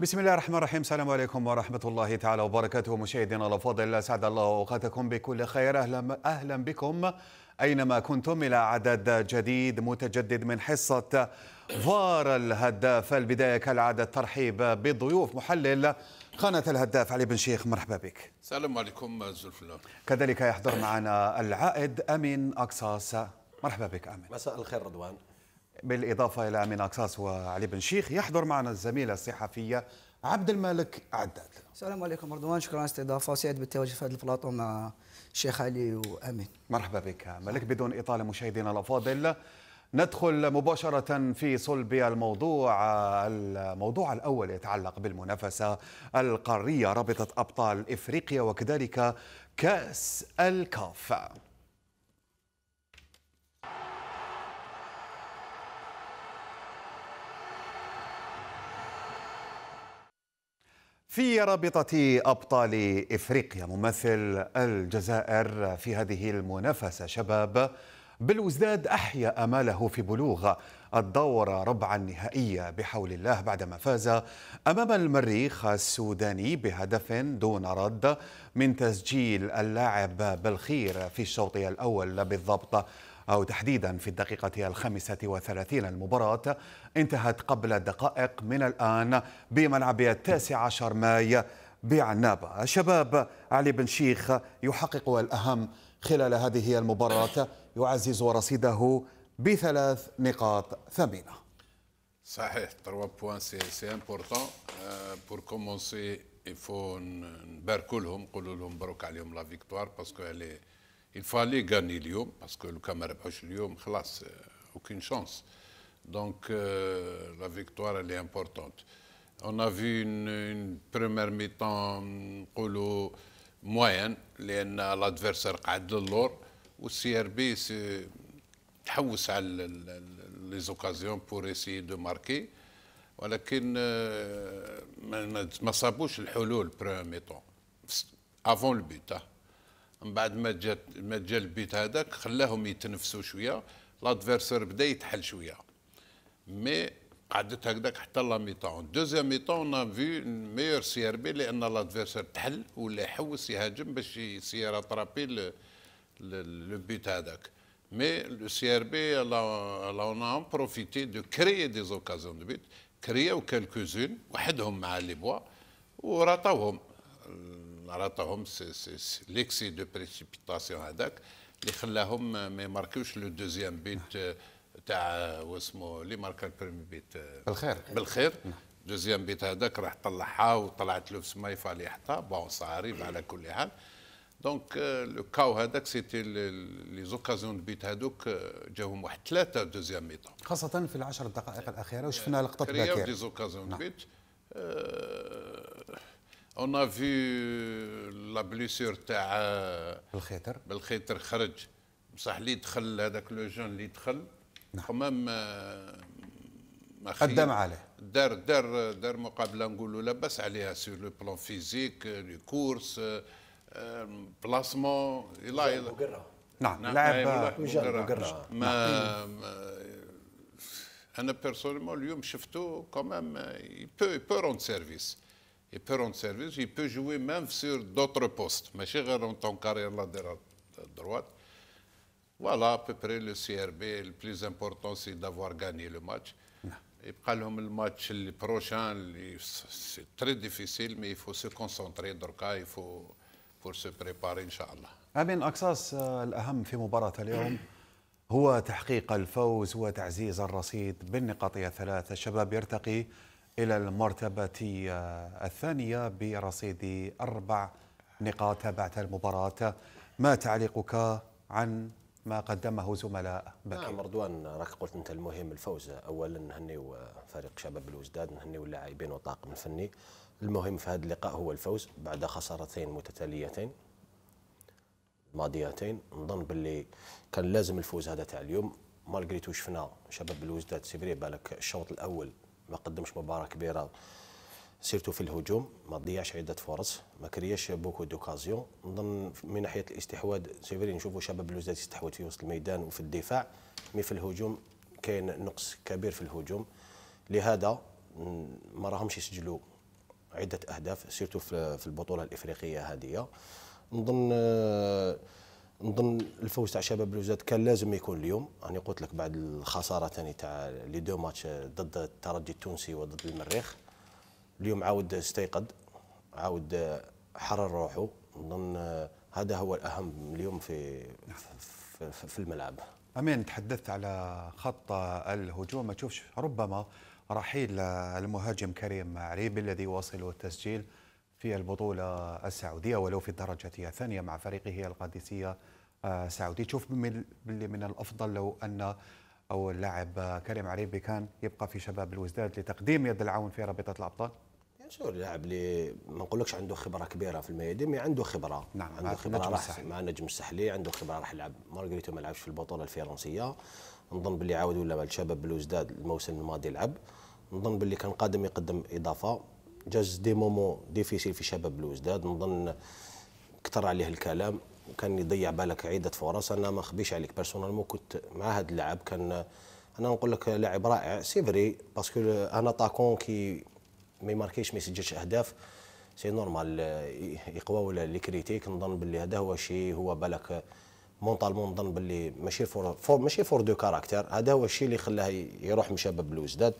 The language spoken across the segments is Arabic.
بسم الله الرحمن الرحيم السلام عليكم ورحمة الله تعالى وبركاته مشاهدينا الأفاضل أسعد الله أوقاتكم بكل خير أهلا, أهلا بكم أينما كنتم إلى عدد جديد متجدد من حصة فار الهداف البداية كالعادة الترحيب بضيوف محلل قناة الهداف علي بن شيخ مرحبا بك السلام عليكم زلف الله كذلك يحضر معنا العائد أمين أقصاص مرحبا بك أمين مساء الخير رضوان بالإضافة إلى أمين أقصاص وعلي بن شيخ يحضر معنا الزميلة الصحفية عبد الملك عداد السلام عليكم مرضوان شكرا على الاستضافة وسعيد بالتواجد في هذا البلاطو مع الشيخ علي وأمين مرحبا بك ملك بدون إطالة مشاهدينا الأفاضل ندخل مباشرة في صلب الموضوع الموضوع الأول يتعلق بالمنافسة القارية رابطة أبطال إفريقيا وكذلك كأس الكاف في رابطة أبطال إفريقيا ممثل الجزائر في هذه المنافسة شباب بالوزداد أحيا أماله في بلوغ الدورة ربع النهائية بحول الله بعدما فاز أمام المريخ السوداني بهدف دون رد من تسجيل اللاعب بالخير في الشوط الأول بالضبط أو تحديدا في الدقيقة الخامسة وثلاثين المباراة انتهت قبل دقائق من الآن بملعب التاسع عشر ماي بعنابة الشباب علي بن شيخ يحقق الأهم خلال هذه المباراة يعزز رصيده بثلاث نقاط ثمينة صحيح 3 بوان سي امبورتون بور كومونسي il faut لهم نقولوا لهم مبروك عليهم لا فيكتوار باسكو هي فالي غاني اليوم باسكو لو كان ما ربحوش اليوم خلاص اوكين شانس دونك لا فيكتوار اللي امبورطونت اون ا في اون بريمير مي طون نقولوا موين لان لادفيرسير قعد للور والسي ار بي تحوس على لي زوكازيون بور اسيي دو ماركي ولكن ما صابوش الحلول بريمير مي طون افون البيت من بعد ما جات ما جا البيت هذاك خلاهم يتنفسوا شويه لادفيرسور بدا يتحل شويه مي قعدت هكذاك حتى لا ميطون دوزيام ميطون اون في ميور سي ار بي لان لادفيرسور تحل ولا يحوس يهاجم باش يسير اترابي لو بيت هذاك مي لو سي ار بي لا اون ان بروفيتي دو كريي دي زوكازيون دو بيت كرياو كالكوزون وحدهم مع لي بوا وراطوهم نعطاهم ليكسي دو بريسيبيتاسيون هذاك اللي خلاهم ما يماركوش لو دوزيام بيت آه، تاع واسمو اللي ماركا البريمي بيت آه، بالخير بالخير نعم. دوزيام بيت هذاك راح طلعها وطلعت له في سمايفا اللي حطها بون صاري على كل حال دونك لو كاو هذاك سيتي لي زوكازيون دو بيت هذوك آه، جاهم واحد ثلاثه دوزيام ميطون خاصه في العشر دقائق الاخيره وشفنا لقطه باكر كرياو دي زوكازيون دو بيت اون في لا بليسور تاع بالخيطر بالخيطر خرج بصح اللي دخل هذاك لو جون اللي دخل نعم ما ما قدم عليه دار دار دار مقابله نقولوا لاباس عليها سور لو بلون فيزيك لي كورس بلاسمون الى الى نعم لاعب مجرد ما انا بيرسونيلمون اليوم شفته كومام يبو يبو روند سيرفيس il peut rendre service, il peut jouer même sur d'autres postes, mais je en tant que carrière latérale droite. Voilà à peu près le CRB, le plus important c'est d'avoir gagné le match. يبقى le الماتش البروشان اللي سي تري ديفيسيل مي يفو سو كونسونتري دركا يفو il faut pour se préparer, Inch'Allah. امين اقصاص الاهم في مباراه اليوم هو تحقيق الفوز وتعزيز الرصيد بالنقاطيه الثلاثه الشباب يرتقي إلى المرتبة الثانية برصيد أربع نقاط تابعت المباراة ما تعليقك عن ما قدمه زملاء بكر نعم رضوان راك قلت انت المهم الفوز اولا نهنيو فريق شباب الوزداد نهنيو اللاعبين والطاقم الفني المهم في هذا اللقاء هو الفوز بعد خسارتين متتاليتين ماضيتين نظن باللي كان لازم الفوز هذا تاع اليوم مالغري تو شفنا شباب الوزداد سيبري بالك الشوط الاول ما قدمش مباراه كبيره سيرتو في الهجوم ما ضيعش عده فرص ما كرياش بوكو دوكازيون نظن من ناحيه الاستحواذ سيفري نشوفوا شباب لوزات يستحوذ في وسط الميدان وفي الدفاع مي في الهجوم كاين نقص كبير في الهجوم لهذا ما راهمش يسجلوا عده اهداف سيرتو في البطوله الافريقيه هذه نظن آه، نظن الفوز تاع شباب الوزاد كان لازم يكون اليوم يعني قلت لك بعد الخساره ثاني تاع لي دو ماتش ضد الترجي التونسي وضد المريخ اليوم عاود استيقظ عاود حرر روحه نظن هذا هو الاهم اليوم في في, في الملعب امين تحدثت على خط الهجوم ما تشوفش ربما رحيل المهاجم كريم عريبي الذي واصل التسجيل في البطولة السعودية ولو في الدرجة الثانية مع فريقه القادسية السعودي آه، تشوف باللي من الأفضل لو أن أو اللاعب آه، كريم عريبي كان يبقى في شباب الوزداد لتقديم يد العون في رابطة الأبطال شو اللاعب اللي ما نقولكش عنده خبره كبيره في الميادين عنده خبره نعم عنده خبره راح مع نجم السحلي عنده خبره راح يلعب مارغريتو ما لعبش في البطوله الفرنسيه نظن باللي عاود ولا الشباب بالوزداد الموسم الماضي لعب نظن باللي كان قادم يقدم اضافه جاز دي مومون ديفيسيل في شباب الوزداد نظن كثر عليه الكلام وكان يضيع بالك عده فرص انا ما نخبيش عليك مون كنت مع هذا اللاعب كان انا نقول لك لاعب رائع سي فري باسكو انا طاكون كي ما يماركيش ما يسجلش اهداف سي نورمال يقواو لي كريتيك نظن باللي هذا هو شيء هو بالك مونطالمون نظن باللي ماشي فور, فور ماشي فور دو كاركتر هذا هو الشيء اللي خلاه يروح من شباب الوزداد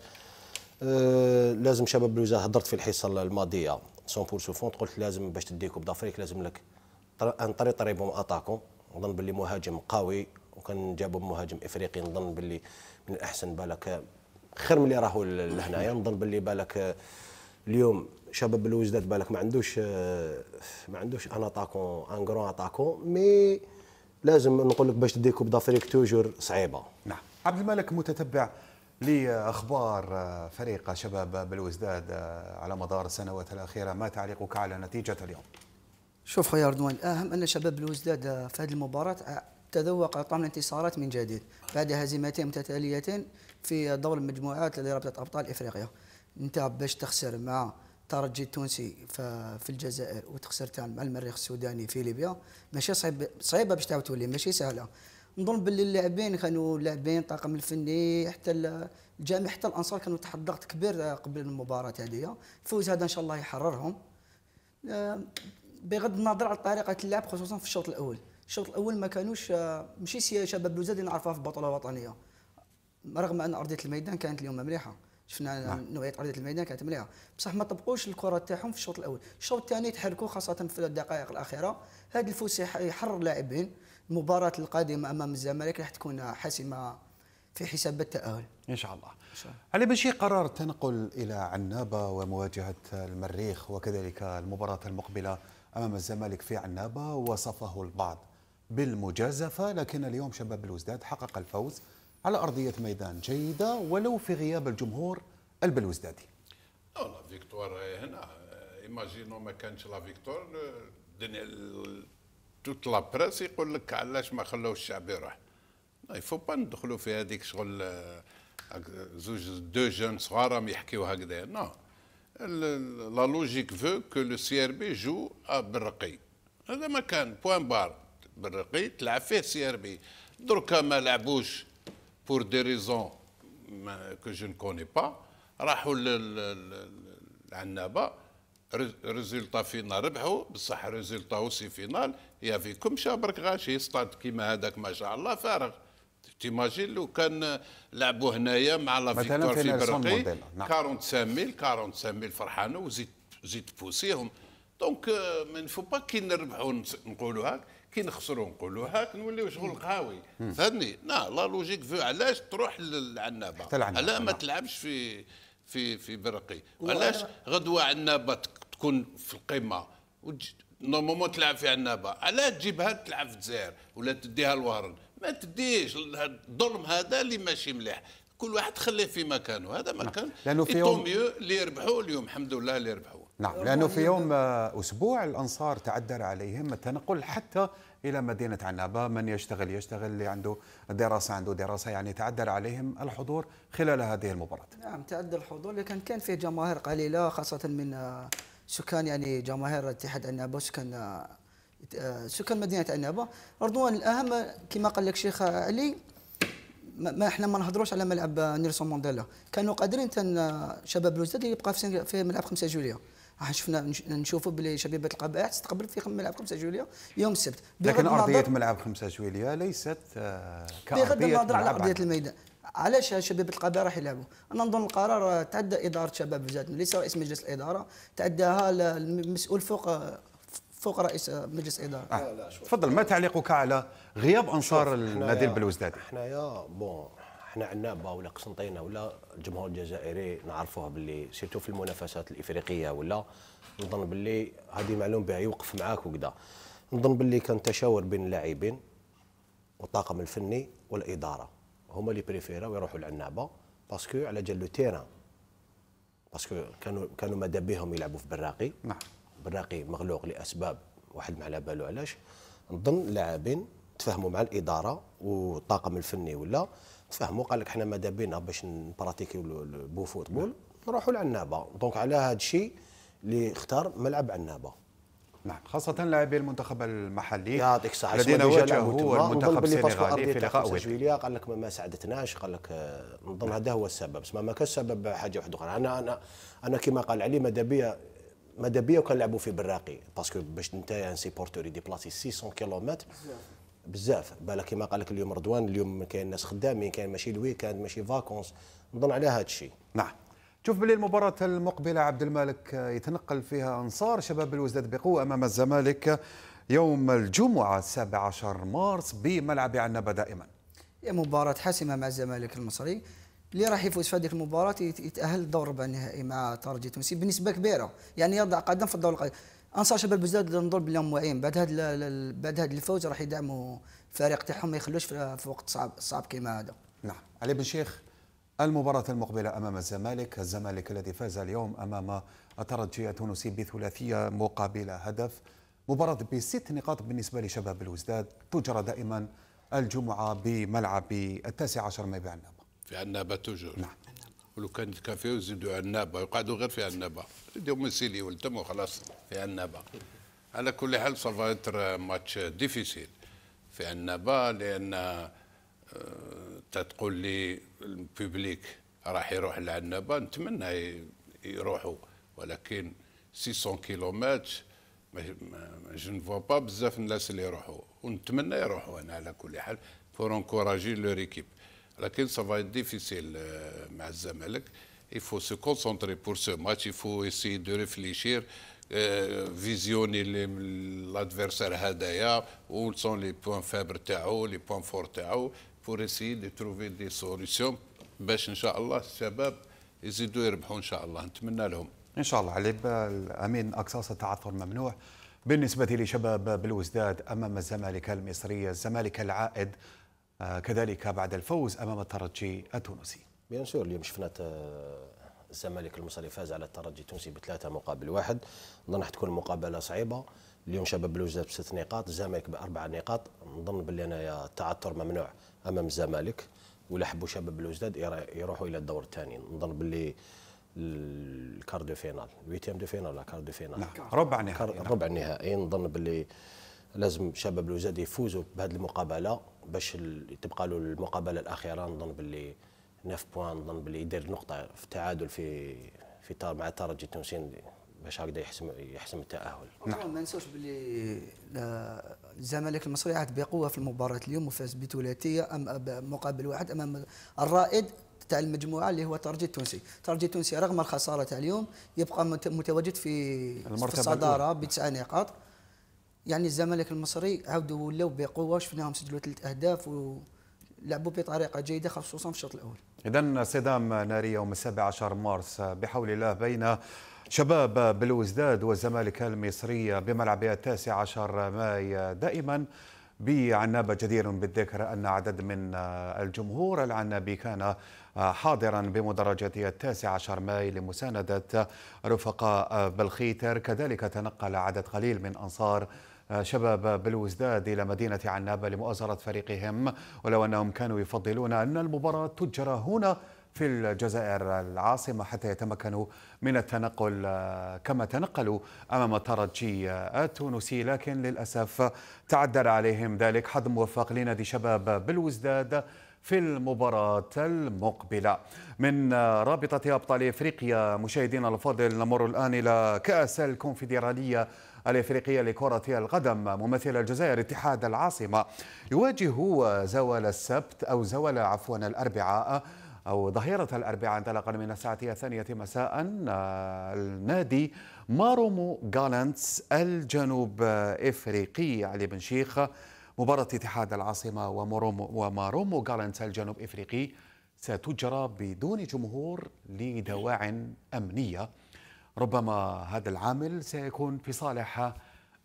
آه، لازم شباب بلوزه هضرت في الحصه الماضيه 100% فونت قلت لازم باش تدي كوب دافريك لازم لك ان طري طري بوم اتاكون نظن باللي مهاجم قوي وكان جابوا مهاجم افريقي نظن باللي من الاحسن بالك خير من اللي راهو لهنايا نظن باللي بالك اليوم شباب الوزداد بالك ما عندوش آه، ما عندوش ان اتاكون ان كرون اتاكون مي لازم نقول لك باش تدي كوب دافريك توجور صعيبه نعم عبد الملك متتبع لأخبار آه، فريق شباب بالوزداد آه، على مدار السنوات الأخيرة ما تعليقك على نتيجة اليوم؟ شوف خويا رضوان الأهم أن شباب بالوزداد آه، في هذه المباراة تذوق طعم الانتصارات من جديد بعد هزيمتين متتاليتين في دور المجموعات لرابطة أبطال إفريقيا أنت باش تخسر مع ترجي التونسي في الجزائر وتخسر مع المريخ السوداني في ليبيا ماشي صعيب صعيبه باش تعاود تولي ماشي سهله نظن باللي اللاعبين كانوا اللاعبين الطاقم الفني حتى الجامع حتى الانصار كانوا تحت ضغط كبير آه، قبل المباراه هذه الفوز هذا ان شاء الله يحررهم آه، بغض النظر على طريقه اللعب خصوصا في الشوط الاول الشوط الاول ما كانوش آه، ماشي شباب بلوزاد اللي نعرفها في البطوله الوطنيه رغم ان ارضيه الميدان كانت اليوم مليحه شفنا نعم. نوعيه ارضيه الميدان كانت مليحه بصح ما طبقوش الكره تاعهم في الشوط الاول الشوط الثاني تحركوا خاصه في الدقائق الاخيره هذا الفوز يحرر لاعبين المباراة القادمة أمام الزمالك راح تكون حاسمة في حساب التأهل إن شاء الله, علي بن الله. علي قرار التنقل إلى عنابة ومواجهة المريخ وكذلك المباراة المقبلة أمام الزمالك في عنابة وصفه البعض بالمجازفة لكن اليوم شباب الوزداد حقق الفوز على أرضية ميدان جيدة ولو في غياب الجمهور البلوزدادي لا فيكتوار هنا ايماجينو ما كانش لا فيكتوار الدنيا توت لا بريس يقول لك علاش ما خلوش الشعب يروح يفو با ندخلوا في هذيك شغل آه، زوج دو جون صغار راهم يحكيو هكذا نو لا لوجيك فو كو لو سي ار بي جو بالرقي هذا ما كان بوان بار بالرقي تلعب فيه سي ار بي دركا ما لعبوش بور دي ريزون كو جو نكوني با راحوا للعنابه ريزولتا فينا ربحوا بصح ريزولتا اوسي فينال يا فيكم شابرك غاشي ستاد كيما هذاك ما شاء الله فارغ تيماجين لو كان لعبوا هنايا مع لا فيكتور في برقي 45000 45000 فرحان وزيد زيد بوسيهم دونك آه، ما نفو با كي نربحوا نقولوا هاك كي نخسروا نقولوا هاك نوليو شغل قهاوي فهمني لا لا لوجيك فو علاش تروح للعنابه على ما نعم. تلعبش في في في برقي علاش غدوه عنابه تكون في القمه نورمالمون تلعب في عنابه علاه تجيبها تلعب في الجزائر ولا تديها لوهرن ما تديش الظلم هذا اللي ماشي مليح كل واحد خليه في مكانه هذا مكان نعم. لانه في يوم اللي يربحوا اليوم الحمد لله اللي يربحوا نعم لانه في يوم آه، اسبوع الانصار تعذر عليهم التنقل حتى الى مدينه عنابه من يشتغل يشتغل اللي عنده دراسه عنده دراسه يعني تعذر عليهم الحضور خلال هذه المباراه نعم تعذر الحضور لكن كان فيه جماهير قليله خاصه من آه، سكان يعني جماهير اتحاد عنابه سكان آه، سكان مدينه عنابه رضوان الاهم كما قال لك شيخ علي ما احنا ما نهضروش على ملعب نيلسون مانديلا كانوا قادرين تن آه، شباب الوزداد يبقى في في ملعب 5 جوليا راح شفنا نشوفوا بلي شبيبه القبائح تستقبل في ملعب 5 جوليا يوم السبت لكن ارضيه ملعب 5 جوليا ليست آه، كارضيه بغض النظر على ارضيه الميدان علاش شباب القبائل راح يلعبوا انا نظن القرار تعدى اداره شباب بزاف ليس رئيس مجلس الاداره تعداها المسؤول فوق فوق رئيس مجلس الاداره. آه. تفضل ما تعليقك على غياب انصار النادي احنا حنايا بون حنا عنابه ولا قسنطينه ولا الجمهور الجزائري نعرفوها باللي سيرتو في المنافسات الافريقيه ولا نظن باللي هذه معلوم بها يوقف معاك وكذا نظن باللي كان تشاور بين اللاعبين والطاقم الفني والاداره هما اللي بريفيراو يروحوا للعنابه باسكو على جال لو تيران باسكو كانوا كانوا ماذا بهم يلعبوا في براقي نعم براقي مغلوق لاسباب واحد ما على بالو علاش نظن لاعبين تفاهموا مع الاداره والطاقم الفني ولا تفاهموا قال لك حنا ماذا بينا باش نبراتيكيو بو فوتبول نروحوا للعنابه دونك على هذا الشيء اللي اختار ملعب عنابه نعم خاصة لاعبي المنتخب المحلي يعطيك الصحة الذين واجهوا المنتخب السنغالي في لقاء ودي قال لك ما ساعدتناش قال لك آه، نظن هذا هو السبب ما ما كان سبب حاجة واحدة أخرى أنا أنا أنا كما قال علي ماذا بيا ماذا بيا وكنلعبوا في براقي باسكو باش انت ان سي بورتوري ديبلاسي 600 كيلومتر بزاف بالك كما قال لك اليوم رضوان اليوم كاين ناس خدامين كاين ماشي الويكاند ماشي فاكونس نظن على هذا الشيء نعم شوف بلي المباراة المقبلة عبد الملك يتنقل فيها أنصار شباب الوزداد بقوة أمام الزمالك يوم الجمعة 17 مارس بملعب عنبة دائما هي مباراة حاسمة مع الزمالك المصري اللي راح يفوز في هذيك المباراة يتأهل لدور ربع النهائي مع ترجي تونسي بنسبة كبيرة يعني يضع قدم في الدور القادم انصار شباب الوزداد نظن بلي واعيين بعد هذا بعد هذا الفوز راح يدعموا الفريق تاعهم ما يخلوش في وقت صعب صعب كيما هذا نعم علي بن شيخ المباراة المقبلة أمام الزمالك الزمالك الذي فاز اليوم أمام الترجي التونسي بثلاثية مقابل هدف مباراة بست نقاط بالنسبة لشباب الوزداد تجرى دائما الجمعة بملعب التاسع عشر ما بعنابة في عنابة توجور نعم ولو كان الكافيه يزيدوا عنابة يقعدوا غير في عنابة يديهم من سيلي والتم وخلاص في عنابة على كل حال سافا اتر ماتش ديفيسيل في عنابة لأن آه، تتقول لي الببليك راح يروح للعنابه نتمنى يروحوا ولكن 600 كيلومتر جو نفوا با بزاف الناس اللي يروحوا ونتمنى يروحوا انا على كل حال بور انكوراجي لور ايكيب لكن سافا آه، ديفيسيل مع الزمالك il faut se concentrer pour ce match il faut essayer de réfléchir فيزيوني آه، لادفيرسير هدايا و سون لي بوان فابر تاعو لي بوان فور تاعو بور اسي دي تروفي دي سوليسيون باش ان شاء الله الشباب يزيدوا يربحوا ان شاء الله نتمنى لهم ان شاء الله علي امين اقصاص التعثر ممنوع بالنسبه لشباب بلوزداد امام الزمالك المصري الزمالك العائد آه، كذلك بعد الفوز امام الترجي التونسي بيان سور اليوم شفنا آه، الزمالك المصري فاز على الترجي التونسي بثلاثه مقابل واحد نظن راح تكون مقابله صعيبه اليوم شباب بلوزداد بست نقاط الزمالك باربع نقاط نظن باللي انايا التعثر ممنوع امام الزمالك ولا حبوا شباب الوزداد يروحوا الى الدور الثاني نظن باللي الكار دو فينال ويتيام دو فينال ولا كار دو فينال نعم، ربع نهائي ربع نهائي نظن باللي لازم شباب الوزداد يفوزوا بهذه المقابله باش تبقى له المقابله الاخيره نظن باللي 9 بوان نظن باللي يدير نقطه في التعادل في في مع الترجي التونسي باش هكذا يحسم يحسم التاهل نعم ما ننساوش باللي الزمالك المصري عاد بقوه في المباراه اليوم وفاز بثلاثيه ام مقابل واحد امام الرائد تاع المجموعه اللي هو ترجي التونسي ترجي التونسي رغم الخساره تاع اليوم يبقى متواجد في, في الصداره بتسع نقاط يعني الزمالك المصري عاودوا ولاو بقوه شفناهم سجلوا ثلاث اهداف و لعبوا بطريقه جيده خصوصا في الشوط الاول. اذا صدام ناري يوم 17 مارس بحول الله بين شباب بلوزداد والزمالك المصرية بملعب التاسع عشر ماي دائما بعنابة جدير بالذكر أن عدد من الجمهور العنابي كان حاضرا بمدرجته التاسع عشر ماي لمساندة رفقاء بلخيتر كذلك تنقل عدد قليل من أنصار شباب بلوزداد إلى مدينة عنابة لمؤازرة فريقهم ولو أنهم كانوا يفضلون أن المباراة تجرى هنا في الجزائر العاصمة حتى يتمكنوا من التنقل كما تنقلوا أمام ترجي التونسي لكن للأسف تعذر عليهم ذلك حظ موفق لنادي شباب بالوزداد في المباراة المقبلة من رابطة أبطال إفريقيا مشاهدينا الفاضل نمر الآن إلى كأس الكونفدرالية الإفريقية لكرة القدم ممثل الجزائر اتحاد العاصمة يواجه زوال السبت أو زوال عفوا الأربعاء أو ظهيرة الأربعاء انطلاقا من الساعة الثانية مساء آه، النادي مارومو جالانتس الجنوب آه، إفريقي علي بن شيخ آه، مباراة اتحاد العاصمة ومارومو جالانتس الجنوب إفريقي ستجرى بدون جمهور لدواع أمنية ربما هذا العامل سيكون في صالح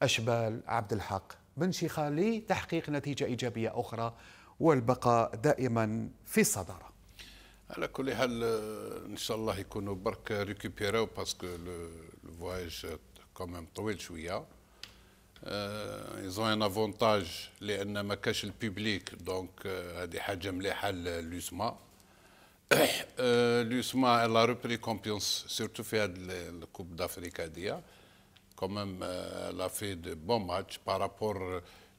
أشبال عبد الحق بن شيخة لتحقيق نتيجة إيجابية أخرى والبقاء دائما في الصدارة على كل حال آه، ان شاء الله يكونوا برك ريكوبيراو باسكو لو فواياج كوميم طويل شويه ايزون ان افونتاج لان ما كاش البوبليك دونك هذه حاجه مليحه لوسما آه، لوسما لا ريبري كومبيونس سيرتو في هاد الكوب دافريك هاديه كوميم لا في دو بون ماتش بارابور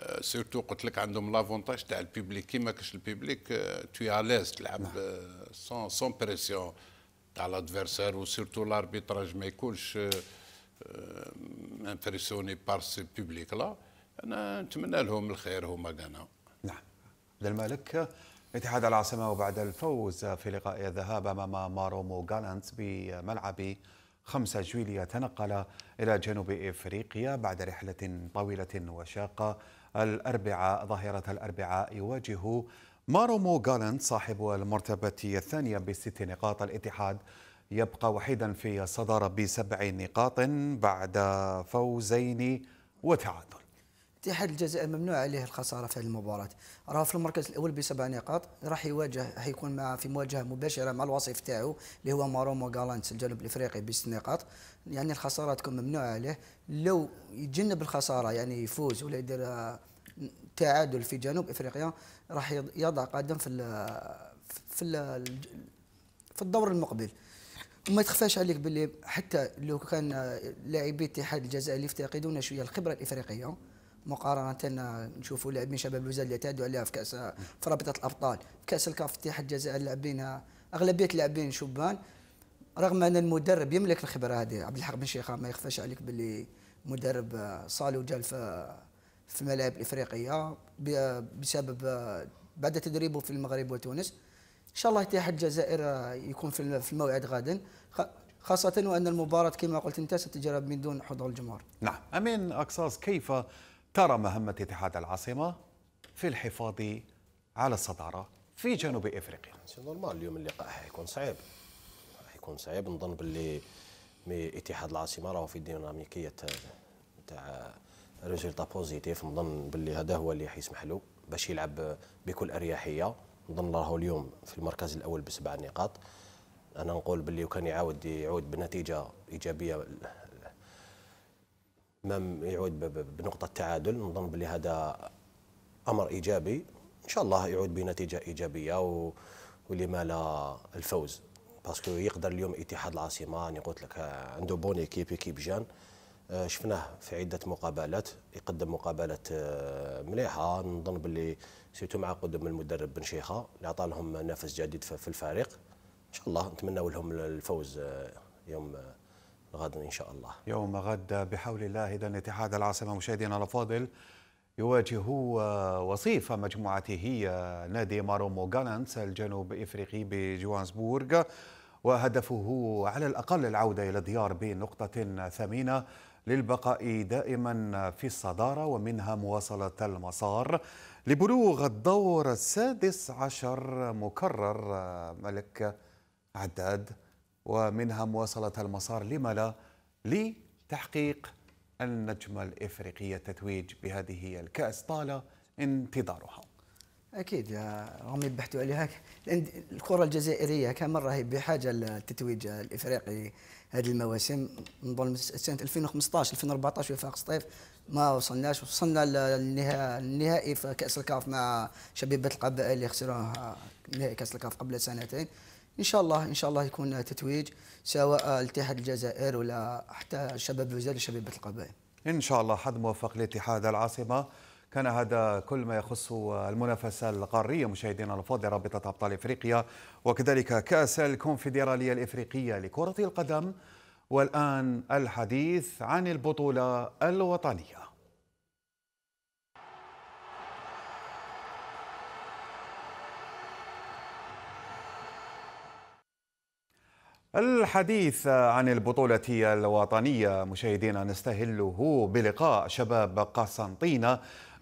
آه، سيرتو قلت لك عندهم لافونتاج تاع البيبليك كي كاش البيبليك توي آه، اليز تلعب سون سون بريسيون تاع لادفيرسير وسيرتو لاربيتراج ما يكونش امبرسيوني بار سي بيبليك لا انا نتمنى لهم الخير هما كانا نعم عبد الملك اتحاد العاصمه وبعد الفوز في لقاء الذهاب امام مارومو غالانت بملعب 5 جويليا تنقل إلى جنوب إفريقيا بعد رحلة طويلة وشاقة الأربعاء ظاهرة الأربعاء يواجه مارومو غالنت صاحب المرتبة الثانية بست نقاط الاتحاد يبقى وحيدا في الصدارة بسبع نقاط بعد فوزين وتعادل اتحاد الجزائر ممنوع عليه الخسارة في المباراة راه في المركز الأول بسبع نقاط راح يواجه حيكون مع في مواجهة مباشرة مع الوصيف تاعو اللي هو مارومو غالنت الجنوب الإفريقي بست نقاط يعني الخسارة تكون ممنوعة عليه لو يتجنب الخسارة يعني يفوز ولا يدير التعادل في جنوب افريقيا راح يضع قدم في الـ في الـ في الدور المقبل وما تخفاش عليك باللي حتى لو كان لاعبي الاتحاد الجزائري يفتقدون شويه الخبره الافريقيه مقارنه نشوفوا لاعبين شباب الوزاد اللي اعتادوا عليها في كاس في رابطه الابطال في كاس الكاف الاتحاد الجزائري لاعبينها اغلبيه اللاعبين شبان رغم ان المدرب يملك الخبره هذه عبد الحق بن شيخه ما يخفاش عليك باللي مدرب صالو جال في في الملاعب الافريقيه بسبب بعد تدريبه في المغرب وتونس ان شاء الله اتحاد الجزائر يكون في الموعد غدا خاصة وأن المباراة كما قلت أنت ستجرب من دون حضور الجمهور نعم أمين أقصاص كيف ترى مهمة اتحاد العاصمة في الحفاظ على الصدارة في جنوب إفريقيا سي نورمال اليوم اللقاء حيكون صعيب حيكون صعيب نظن باللي اتحاد العاصمة راهو في الديناميكية تاع ريزلتا بوزيتيف نظن باللي هذا هو اللي حيسمح له باش يلعب بكل اريحيه نظن راهو اليوم في المركز الاول بسبع نقاط انا نقول باللي وكان يعاود يعود بنتيجه ايجابيه مام يعود بنقطه تعادل نظن باللي هذا امر ايجابي ان شاء الله يعود بنتيجه ايجابيه و... ولما لا الفوز باسكو يقدر اليوم اتحاد العاصمه انا قلت لك عنده بون ايكيب ايكيب جان آه، شفناه في عده مقابلات يقدم مقابلات آه، مليحه نظن باللي سيتو مع قدم المدرب بن شيخه اللي عطى لهم نفس جديد في الفريق ان شاء الله نتمنى لهم الفوز آه، يوم غد ان شاء الله يوم غد بحول الله اذا اتحاد العاصمه مشاهدينا الافاضل يواجه وصيف مجموعته نادي مارومو غالانس الجنوب افريقي بجوهانسبورغ وهدفه على الاقل العوده الى الديار بنقطه ثمينه للبقاء دائما في الصدارة ومنها مواصلة المسار لبلوغ الدور السادس عشر مكرر ملك عداد ومنها مواصلة المسار لما لا لتحقيق النجمة الإفريقية التتويج بهذه الكأس طال انتظارها اكيد يا هم بحثوا عليها الكره الجزائريه كم مره هي بحاجه للتتويج الافريقي هذه المواسم نظن سنه 2015 2014 وفاق سطيف ما وصلناش وصلنا للنهائي في كاس الكاف مع شبيبه القبائل اللي خسروها نهائي كاس الكاف قبل سنتين ان شاء الله ان شاء الله يكون تتويج سواء الاتحاد الجزائر ولا حتى شباب الجزائر شبيبه القبائل ان شاء الله حد موفق لاتحاد العاصمه كان هذا كل ما يخص المنافسة القارية مشاهدينا الفاضل رابطة أبطال إفريقيا وكذلك كأس الكونفدرالية الإفريقية لكرة القدم والآن الحديث عن البطولة الوطنية الحديث عن البطولة الوطنية مشاهدينا نستهله بلقاء شباب قسنطينة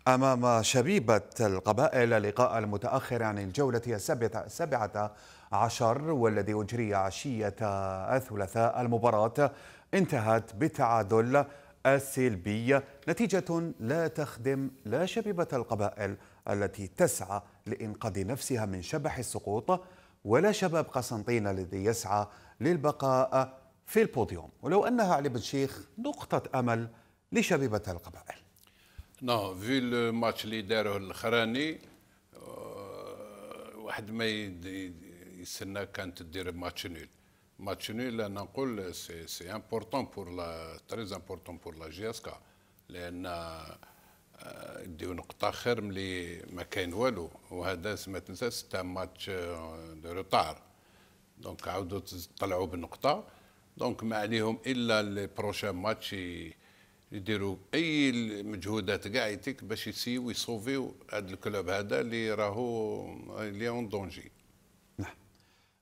أمام شبيبة القبائل لقاء المتأخر عن الجولة السابعة عشر والذي أجري عشية الثلاثاء المباراة انتهت بالتعادل السلبي نتيجة لا تخدم لا شبيبة القبائل التي تسعى لإنقاذ نفسها من شبح السقوط ولا شباب قسنطين الذي يسعى للبقاء في البوديوم ولو أنها علي بن شيخ نقطة أمل لشبيبة القبائل نو في لو ماتش اللي داروه الاخراني واحد ما يستنى كانت دير ماتش نول ماتش نول انا نقول سي سي امبورطون بور لا تريز امبورطون بور لا جي اس كا لان آه، يديو نقطة خير ملي ما كاين والو وهذا ما تنساش ستة ماتش دو روتار دونك عاودوا طلعوا بنقطة دونك ما عليهم الا لي بروشان ماتش يديروا اي المجهودات كاع يتيك باش يسيو يصوفيو هذا الكلوب هذا اللي راهو اللي اون دونجي نعم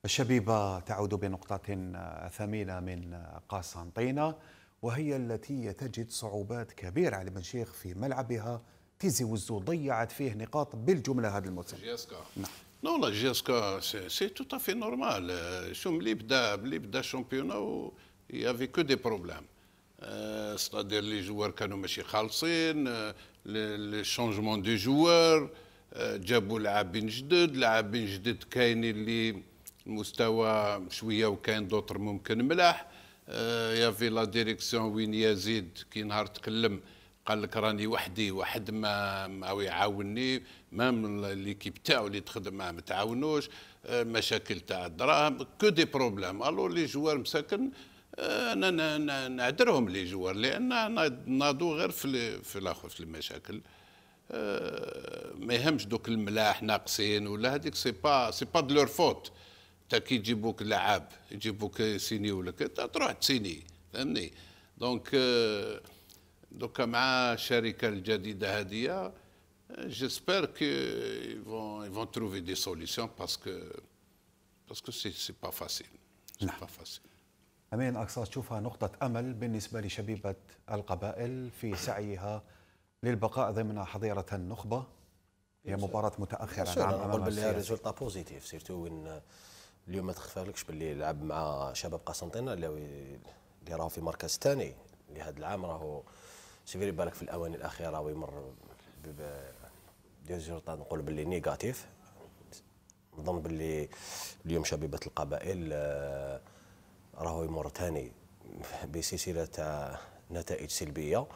الشبيبه تعود بنقطه ثمينه من قسنطينه وهي التي تجد صعوبات كبيره على شيخ في ملعبها تيزي وزو ضيعت فيه نقاط بالجمله هذا الموسم جيسكا نعم نو لا جيسكا سي تو نورمال شو ملي بدا ملي بدا الشامبيونو يافي كو دي بروبليم ستادير لي جوار كانوا ماشي خالصين لي شونجمون دي جوار جابوا لاعبين جدد لاعبين جدد كاين اللي المستوى شويه وكاين دوتر ممكن ملاح يا في لا ديريكسيون وين يزيد كي نهار تكلم قال لك راني وحدي واحد ما ما يعاونني مام ليكيب تاعو اللي تخدم معاه ما تعاونوش مشاكل تاع الدراهم كو دي بروبليم الو لي جوار مساكن انا آه، نعذرهم لي جوار لان نادو غير في في الاخر في المشاكل آه، ما يهمش دوك الملاح ناقصين ولا هذيك سي با سي با دو فوت تا كي يجيبوك لعاب يجيبوك يسينيو لك تروح تسيني فهمني دونك آه، دوكا مع الشركه الجديده هذه جيسبر كو يفون ils تروفي دي سوليسيون باسكو باسكو سي سي با فاسيل سي با فاسيل أمين أقصى تشوفها نقطة أمل بالنسبة لشبيبة القبائل في سعيها للبقاء ضمن حظيرة النخبة هي مباراة متأخرة نعم أمام باللي ريزولتا بوزيتيف سيرتو وين اليوم ما تخفالكش باللي لعب مع شباب قسنطينة اللي راهو في مركز ثاني لهذا العام راهو سيفيري بالك في الأواني الأخيرة ويمر يمر ريزولتا نقول باللي نيجاتيف نظن باللي اليوم شبيبة القبائل آه راهو يمر ثاني بسلسله نتائج سلبيه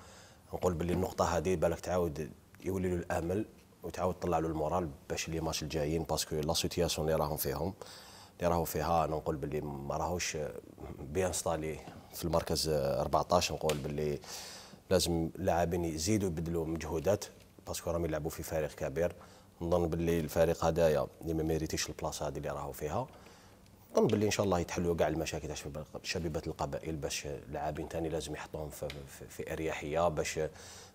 نقول باللي النقطه هذه بالك تعاود يولي له الامل وتعاود تطلع له المورال باش لي ماتش الجايين باسكو لا سيتياسيون اللي راهم فيهم اللي راهو فيها انا نقول باللي ما راهوش بيان ستالي في المركز 14 نقول باللي لازم اللاعبين يزيدوا يبدلوا مجهودات باسكو راهم يلعبوا في فريق كبير نظن باللي الفريق هذايا اللي ما ميريتيش البلاصه هذه اللي راهو فيها اظن باللي ان شاء الله يتحلوا كاع المشاكل تاع شبيبه القبائل باش لاعبين ثاني لازم يحطوهم في, في, في اريحيه باش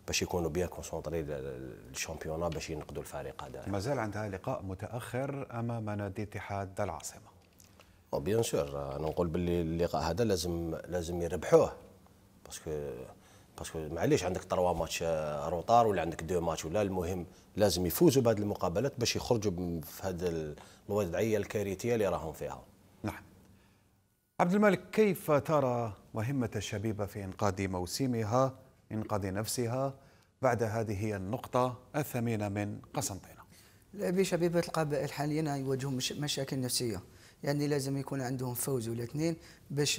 باش يكونوا بيان كونسونطري للشامبيونا باش ينقدوا الفريق هذا مازال عندها لقاء متاخر امام نادي اتحاد العاصمه بيان oh, سور انا نقول باللي اللقاء هذا لازم لازم يربحوه باسكو باسكو معليش عندك تروا ماتش روطار ولا عندك دو ماتش ولا المهم لازم يفوزوا بهذه المقابلات باش يخرجوا في هذه الوضعيه الكارثيه اللي راهم فيها نعم عبد الملك كيف ترى مهمة الشبيبة في إنقاذ موسمها إنقاذ نفسها بعد هذه النقطة الثمينة من قسنطينة لاعبي شبيبة القبائل حاليا يواجهون مش مشاكل نفسية يعني لازم يكون عندهم فوز ولا اثنين باش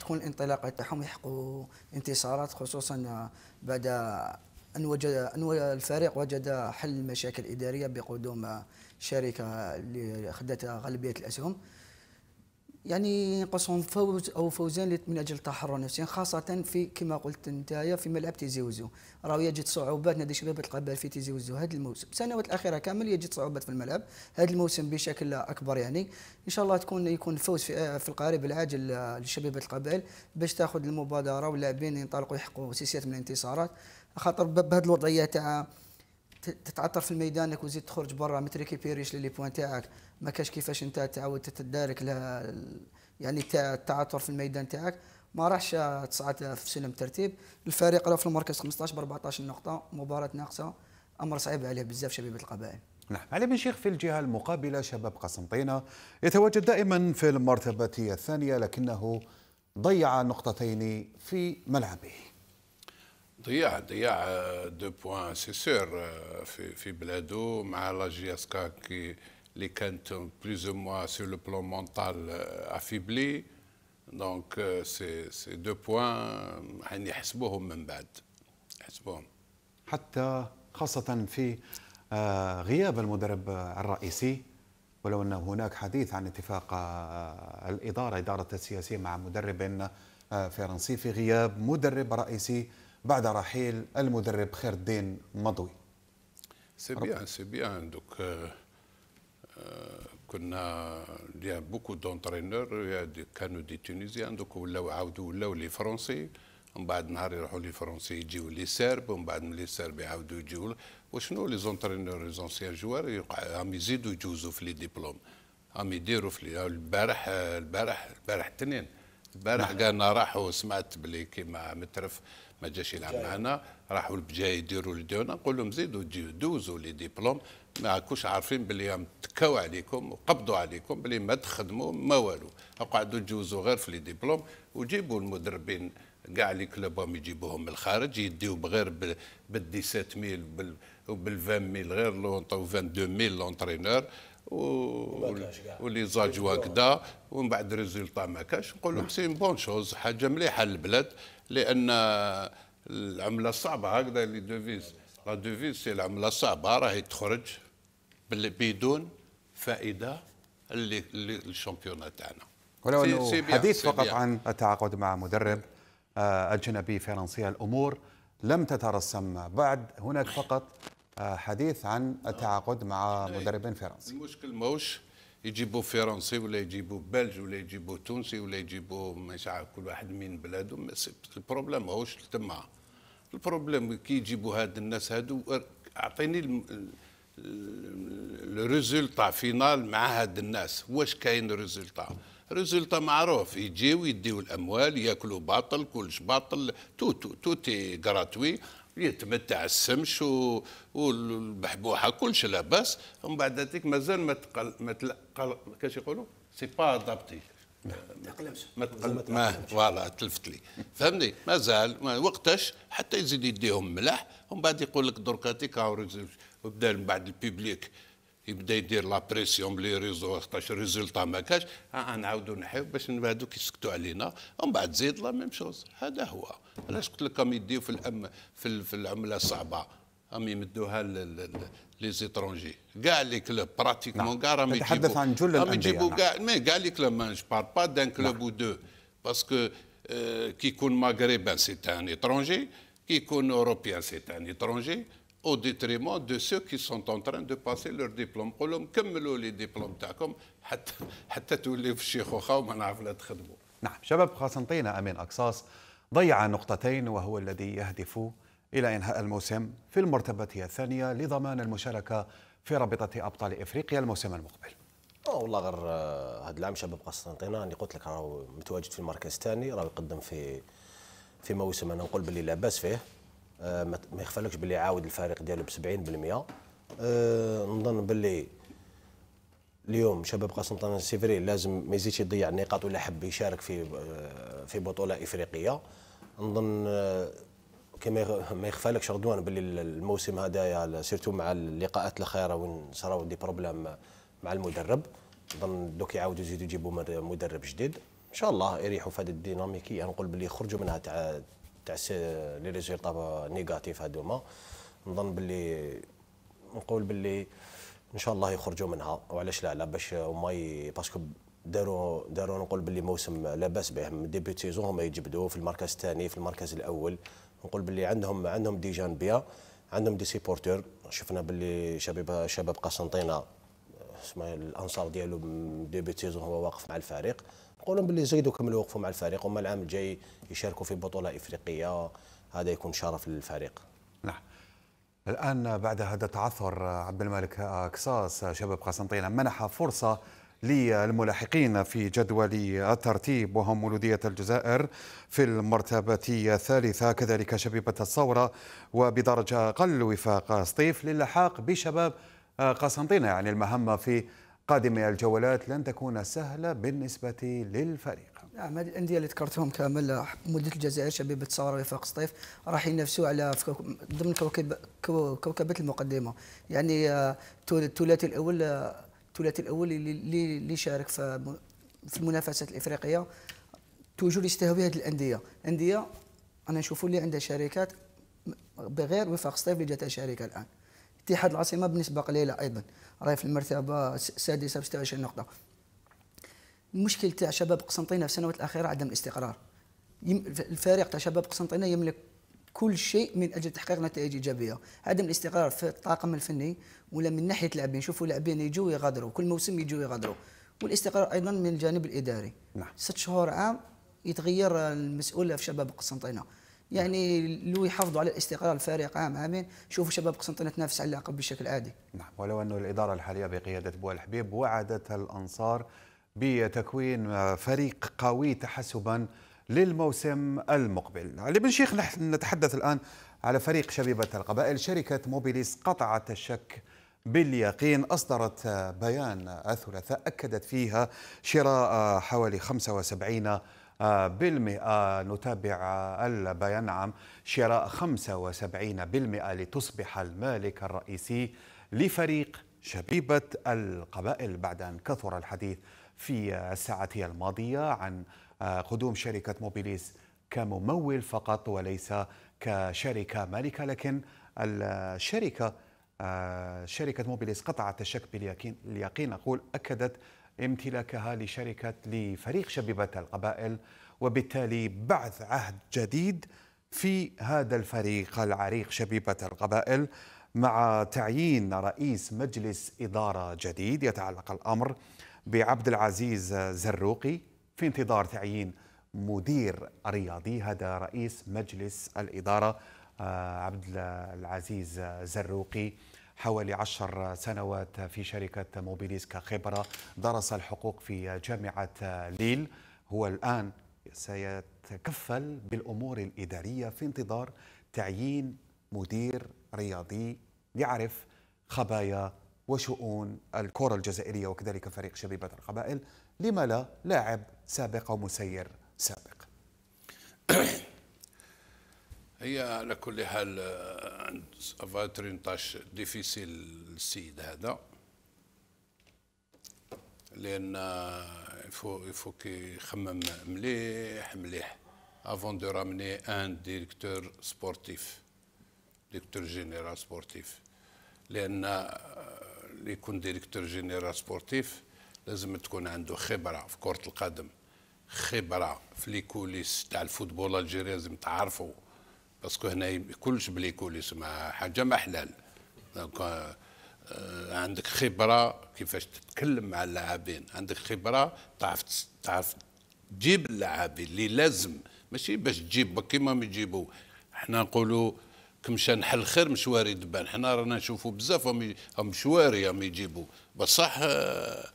تكون الانطلاقه تاعهم يحققوا انتصارات خصوصا بعد ان وجد ان الفريق وجد حل المشاكل الاداريه بقدوم شركه اللي خدت غالبيه الاسهم يعني ينقصهم فوز او فوزين من اجل التحرر النفسي خاصه في كما قلت انت في ملعب تيزي وزو راه يجد صعوبات نادي شباب القبائل في تيزي وزو هذا الموسم السنوات الاخيره كامل يجد صعوبات في الملعب هذا الموسم بشكل اكبر يعني ان شاء الله تكون يكون فوز في, في القريب العاجل لشباب القبائل باش تاخذ المبادره واللاعبين ينطلقوا يحققوا سلسله من الانتصارات خاطر بهذه الوضعيه تاع تتعطر في الميدانك وزيد تخرج برا بيريش لي بوان تاعك ما كاش كيفاش انت تعاود تتدارك لها يعني التعثر في الميدان تاعك ما راحش تصعد في سلم الترتيب الفريق راه في المركز 15 ب 14 نقطه مباراه ناقصه امر صعيب عليه بزاف شبيبه القبائل نعم علي بن شيخ في الجهة المقابلة شباب قسنطينة يتواجد دائما في المرتبة الثانية لكنه ضيع نقطتين في ملعبه ضياع ضياع دو بوان سي سور في في بلاده مع لاجياسكا كي اللي كانت بلوز او موان سور لو بلون مونتال افيبلي دونك سي سي دو بوان يعني حسبوهم من بعد حسبوهم حتى خاصة في آه، غياب المدرب الرئيسي ولو أن هناك حديث عن اتفاق آه، الإدارة إدارة السياسية مع مدرب آه، فرنسي في غياب مدرب رئيسي بعد رحيل المدرب خير الدين مضوي سي بيان سي بيان دوك كنا il بوكو دونترينور كانوا دي تونيزيان دوك ولاو عاودوا ولاو لي فرونسي من بعد نهار يروحوا لي فرونسي يجيو لي سيرب ومن بعد من لي سيرب يعاودوا يجيو وشنو لي زونترينور لي زونسيان جوار هم يزيدوا يجوزوا في لي ديبلوم هم يديروا في البارح البارح البارح الاثنين البارح نعم. قالنا راحوا سمعت بلي كيما مترف ما جاش يلعب معنا راحوا البجاي يديروا ديونا نقول لهم زيدوا دوزوا لي ديبلوم ما كوش عارفين باللي تكاو عليكم وقبضوا عليكم باللي ما تخدموا ما والو اقعدوا تجوزوا غير في لي ديبلوم وجيبوا المدربين كاع لي كلوبهم يجيبوهم من الخارج يديو بغير بال 17000 ميل وبال 20 ميل غير لونط 22 ميل لونترينور و... واللي زاجوا كدا ومن بعد ريزولطا ما كاش نقول لهم سي بون شوز حاجه مليحه للبلاد لان العمله الصعبه هكذا لي دوفيز لا ديفيز سي العمله صعبه راهي تخرج بدون فائده اللي للشامبيون تاعنا ولو انه حديث فقط عن التعاقد مع مدرب اجنبي آه، فرنسي الامور لم تترسم بعد هناك فقط آه، حديث عن التعاقد مع مدرب فرنسي المشكل موش يجيبوا فرنسي ولا يجيبوا بلج ولا يجيبوا تونسي ولا يجيبوا مش عارف كل واحد من بلاده البروبليم ماهوش تما البروبليم كي يجيبوا هاد الناس هادو اعطيني الريزولتا فينال مع هاد الناس واش كاين ريزولتا ريزولتا معروف يجيو يديو الاموال ياكلوا باطل كلش باطل تو تو تو غراتوي يتمتع السمش و... والبحبوحه كلش لاباس ومن بعد هذيك مازال ما تقل ما تلقى كاش يقولوا سي با ادابتي ما تأقلمش ما فوالا تلفت لي فهمني مازال ما وقتاش حتى يزيد يديهم ملاح ومن بعد يقول لك دركا تيكا وبدا من بعد البيبليك يبدا يدير لا بريسيون لي ريزو خطاش ريزولتا ما كاش آه، آه، نعاودوا نحيو باش من يسكتوا علينا ومن بعد زيد لا ميم شوز هذا هو علاش قلت لك راهم يديو في الأم في, في العمله الصعبه راهم يمدوها لي زيترونجي كاع لي كلوب براتيكمون كاع راهم يتحدث نتحدث عن جل راهم يجيبوا كاع مي كاع لي كلوب ما بار با دان كلوب او دو باسكو كي يكون مغربان سي ان اترونجي كي يكون اوروبيان سي ان اترونجي ديتريمون دو سو كي سون ان تران دو باسي لور ديبلوم قول لهم كملوا لي ديبلوم تاعكم حتى حتى توليو في الشيخوخه وما نعرف لا تخدموا نعم شباب قسنطينة أمين أقصاص ضيع نقطتين وهو الذي يهدف إلى إنهاء الموسم في المرتبة الثانية لضمان المشاركة في رابطة أبطال إفريقيا الموسم المقبل أو والله غير آه، هذا العام شباب قسطنطينه انا قلت لك راهو متواجد في المركز الثاني راهو يقدم في في موسم انا نقول باللي لاباس فيه آه، ما يخفلكش باللي عاود الفريق ديالو ب 70% آه، نظن باللي اليوم شباب قسطنطينه سيفري لازم ما يزيدش يضيع النقاط ولا حب يشارك في في بطوله افريقيه نظن كما ما يخفالكش غدوان باللي الموسم هذايا سيرتو مع اللقاءات الاخيره وين صراو دي بروبلام مع المدرب نظن دوك يعاودوا يزيدوا يجيبوا مدرب جديد ان شاء الله يريحوا في هذه الديناميكيه نقول باللي يخرجوا منها تاع تاع لي ريزولتا نيجاتيف هذوما نظن باللي نقول باللي ان شاء الله يخرجوا منها وعلاش لا لا باش هما باسكو داروا داروا نقول باللي موسم لاباس به من ديبي سيزون هما يجبدوا في المركز الثاني في المركز الاول نقول باللي عندهم عندهم دي جان بيا عندهم دي سيبورتور شفنا باللي شباب شباب قسنطينه اسمه الانصار ديالو ديبي سيزون هو واقف مع الفريق نقولهم باللي زيدوا كملوا وقفوا مع الفريق هما العام الجاي يشاركوا في بطوله افريقيه هذا يكون شرف للفريق نعم الان بعد هذا التعثر عبد الملك كساس شباب قسنطينه منح فرصه للملاحقين في جدول الترتيب وهم مولودية الجزائر في المرتبة الثالثة كذلك شبيبة الصورة وبدرجة أقل وفاق سطيف للحاق بشباب قسنطينة يعني المهمة في قادم الجولات لن تكون سهلة بالنسبة للفريق نعم هذه الانديه اللي ذكرتهم كامل مولوديه الجزائر شبيبه الصوره وفاق سطيف راح ينافسوا على ضمن كوكب كوكبه المقدمه يعني آه، الثلاثي الاول آه، الثلاثي الاول اللي اللي شارك في في المنافسات الافريقيه توجور يستهوي هذه الانديه انديه انا نشوفوا اللي عندها شركات بغير وفاق الصيف اللي جاتها شركه الان اتحاد العاصمه بنسبه قليله ايضا راهي في المرتبه السادسه ب 26 نقطه المشكل تاع شباب قسنطينه في السنوات الاخيره عدم الاستقرار الفريق تاع شباب قسنطينه يملك كل شيء من اجل تحقيق نتائج ايجابيه عدم الاستقرار في الطاقم الفني ولا من ناحيه اللاعبين نشوفوا لاعبين يجوا يغادروا كل موسم يجوا يغادروا والاستقرار ايضا من الجانب الاداري نعم ست شهور عام يتغير المسؤول في شباب قسنطينه يعني لو يحافظوا على الاستقرار الفريق عام عامين شوفوا شباب قسنطينه تنافس على اللقب بشكل عادي نعم ولو انه الاداره الحاليه بقياده بوال حبيب وعدت الانصار بتكوين فريق قوي تحسبا للموسم المقبل علي بن شيخ نحن نتحدث الآن على فريق شبيبة القبائل شركة موبيليس قطعت الشك باليقين أصدرت بيان الثلاثاء أكدت فيها شراء حوالي 75 بالمئة نتابع البيان نعم شراء 75 بالمئة لتصبح المالك الرئيسي لفريق شبيبة القبائل بعد أن كثر الحديث في الساعة الماضية عن آه، قدوم شركة موبيليس كممول فقط وليس كشركة مالكة لكن الشركة آه، شركة موبيليس قطعت الشك باليقين أقول أكدت امتلاكها لشركة لفريق شبيبة القبائل وبالتالي بعث عهد جديد في هذا الفريق العريق شبيبة القبائل مع تعيين رئيس مجلس إدارة جديد يتعلق الأمر بعبد العزيز زروقي في انتظار تعيين مدير رياضي هذا رئيس مجلس الإدارة آه، عبد العزيز زروقي حوالي عشر سنوات في شركة موبيليس كخبرة درس الحقوق في جامعة ليل هو الآن سيتكفل بالأمور الإدارية في انتظار تعيين مدير رياضي يعرف خبايا وشؤون الكرة الجزائرية وكذلك فريق شبيبة القبائل لما لا لاعب سابق أو مسير سابق هي على كل حال آه، عند طاش ديفيسيل السيد هذا لان يفو يفو يخمم مليح مليح افون دو رامني ان ديريكتور سبورتيف ديريكتور جينيرال سبورتيف لان اللي آه، يكون ديريكتور جينيرال سبورتيف لازم تكون عنده خبره في كره القدم خبره في لي كوليس تاع الفوتبول الجيري لازم تعرفوا باسكو هنا كلش بلي كوليس ما حاجه ما حلال دونك آه، آه، عندك خبره كيفاش تتكلم مع اللاعبين عندك خبره تعرف تعرف تجيب اللاعبين اللي لازم ماشي باش تجيب كيما ما يجيبوا حنا نقولوا كمشى نحل خير مشواري دبان حنا رانا نشوفوا بزاف هم مشواري هم يجيبوا بصح آه،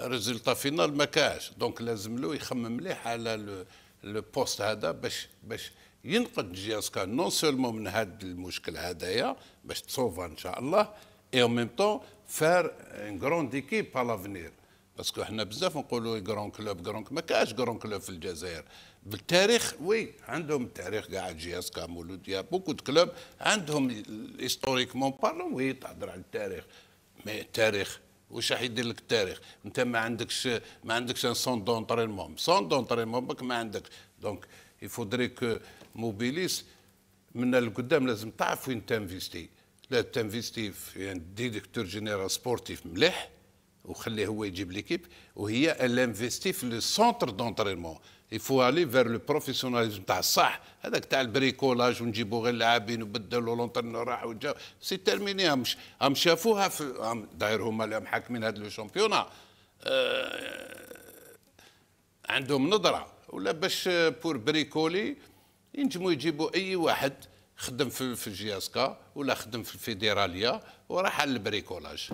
ريزولتا فينال ما كاش دونك لازم له يخمم مليح على لو بوست هذا باش باش ينقذ جياسكا نون سولمون من هذا المشكل هذايا باش تصوفا ان شاء الله اي اون ميم طون فار ان كرون ديكيب على لافنير باسكو حنا بزاف نقولوا كرون كلوب كرون ما كاش كرون كلوب في الجزائر بالتاريخ وي عندهم التاريخ كاع جياسكا مولود بوكو دو كلوب عندهم هيستوريكمون بارلون وي تهضر على التاريخ مي التاريخ واش راح يدير لك التاريخ انت ما عندكش ما عندكش ان سون دونترينمون سون دونترينمون بك ما عندكش دونك يفودريك موبيليس من القدام لازم تعرف وين تنفيستي لا تنفيستي في ان ديريكتور جينيرال سبورتيف مليح وخليه هو يجيب ليكيب وهي الانفيستي في لو سونتر دونترينمون يفو الي فير لو بروفيسيوناليزم تاع الصح هذاك تاع البريكولاج ونجيبوا غير لاعبين وبدلوا لونترن راحوا وجا سي تيرميني هم هم شافوها في داير هما اللي محاكمين هذا لو شامبيونا أه عندهم نظره ولا باش بور بريكولي ينجموا يجيبوا اي واحد خدم في في جياسكا ولا خدم في الفيدراليه وراح على البريكولاج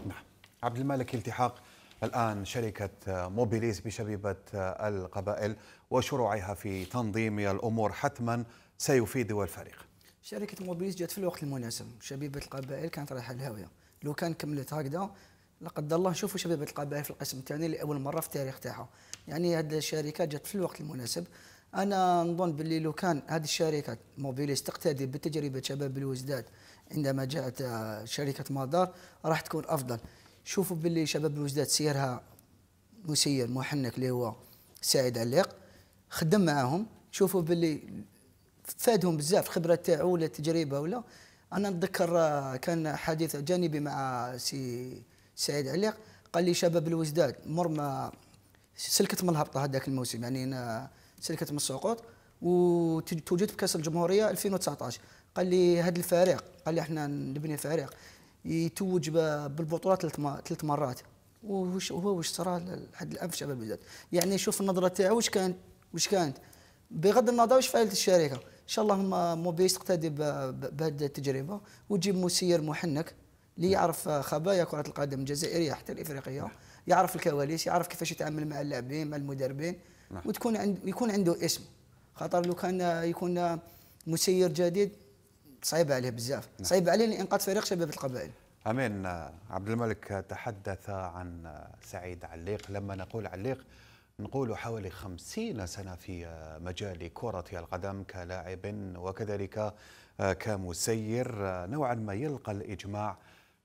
عبد الملك التحاق الآن شركة موبيليس بشبيبة القبائل وشروعها في تنظيم الأمور حتما سيفيد الفريق شركة موبيليس جات في الوقت المناسب شبيبة القبائل كانت رايحة الهاوية لو كان كملت هكذا لا قدر الله نشوفوا شبيبة القبائل في القسم الثاني لأول مرة في التاريخ تاعها يعني هذه الشركة جات في الوقت المناسب انا نظن باللي لو كان هذه الشركه موبيليس تقتدي بتجربه شباب الوزداد عندما جاءت شركه مادار راح تكون افضل شوفوا باللي شباب الوجدات سيرها مسير محنك اللي هو سعيد عليق خدم معاهم شوفوا باللي فادهم بزاف الخبره تاعو ولا التجربه ولا انا نتذكر كان حديث جانبي مع سي سعيد عليق قال لي شباب الوزداد مر ما سلكت من الهبط هذاك الموسم يعني سلكت من السقوط وتوجد في كاس الجمهوريه 2019 قال لي هذا الفريق قال لي احنا نبني فريق يتوج بالبطولات ثلاث مرات وهو هو وش صرا لحد الان في شباب البلاد يعني شوف النظره تاعو وش كانت وش كانت بغض النظر وش فعلت الشركه ان شاء الله موبيس تقتدي بهذه التجربه وتجيب مسير محنك اللي يعرف خبايا كره القدم الجزائريه حتى الافريقيه نعم. يعرف الكواليس يعرف كيفاش يتعامل مع اللاعبين مع المدربين نعم. وتكون عند يكون عنده اسم خاطر لو كان يكون مسير جديد صعيبه عليه بزاف نعم. صعيبه عليه لانقاذ فريق شباب القبائل امين عبد الملك تحدث عن سعيد عليق لما نقول عليق نقول حوالي خمسين سنة في مجال كرة القدم كلاعب وكذلك كمسير نوعا ما يلقى الإجماع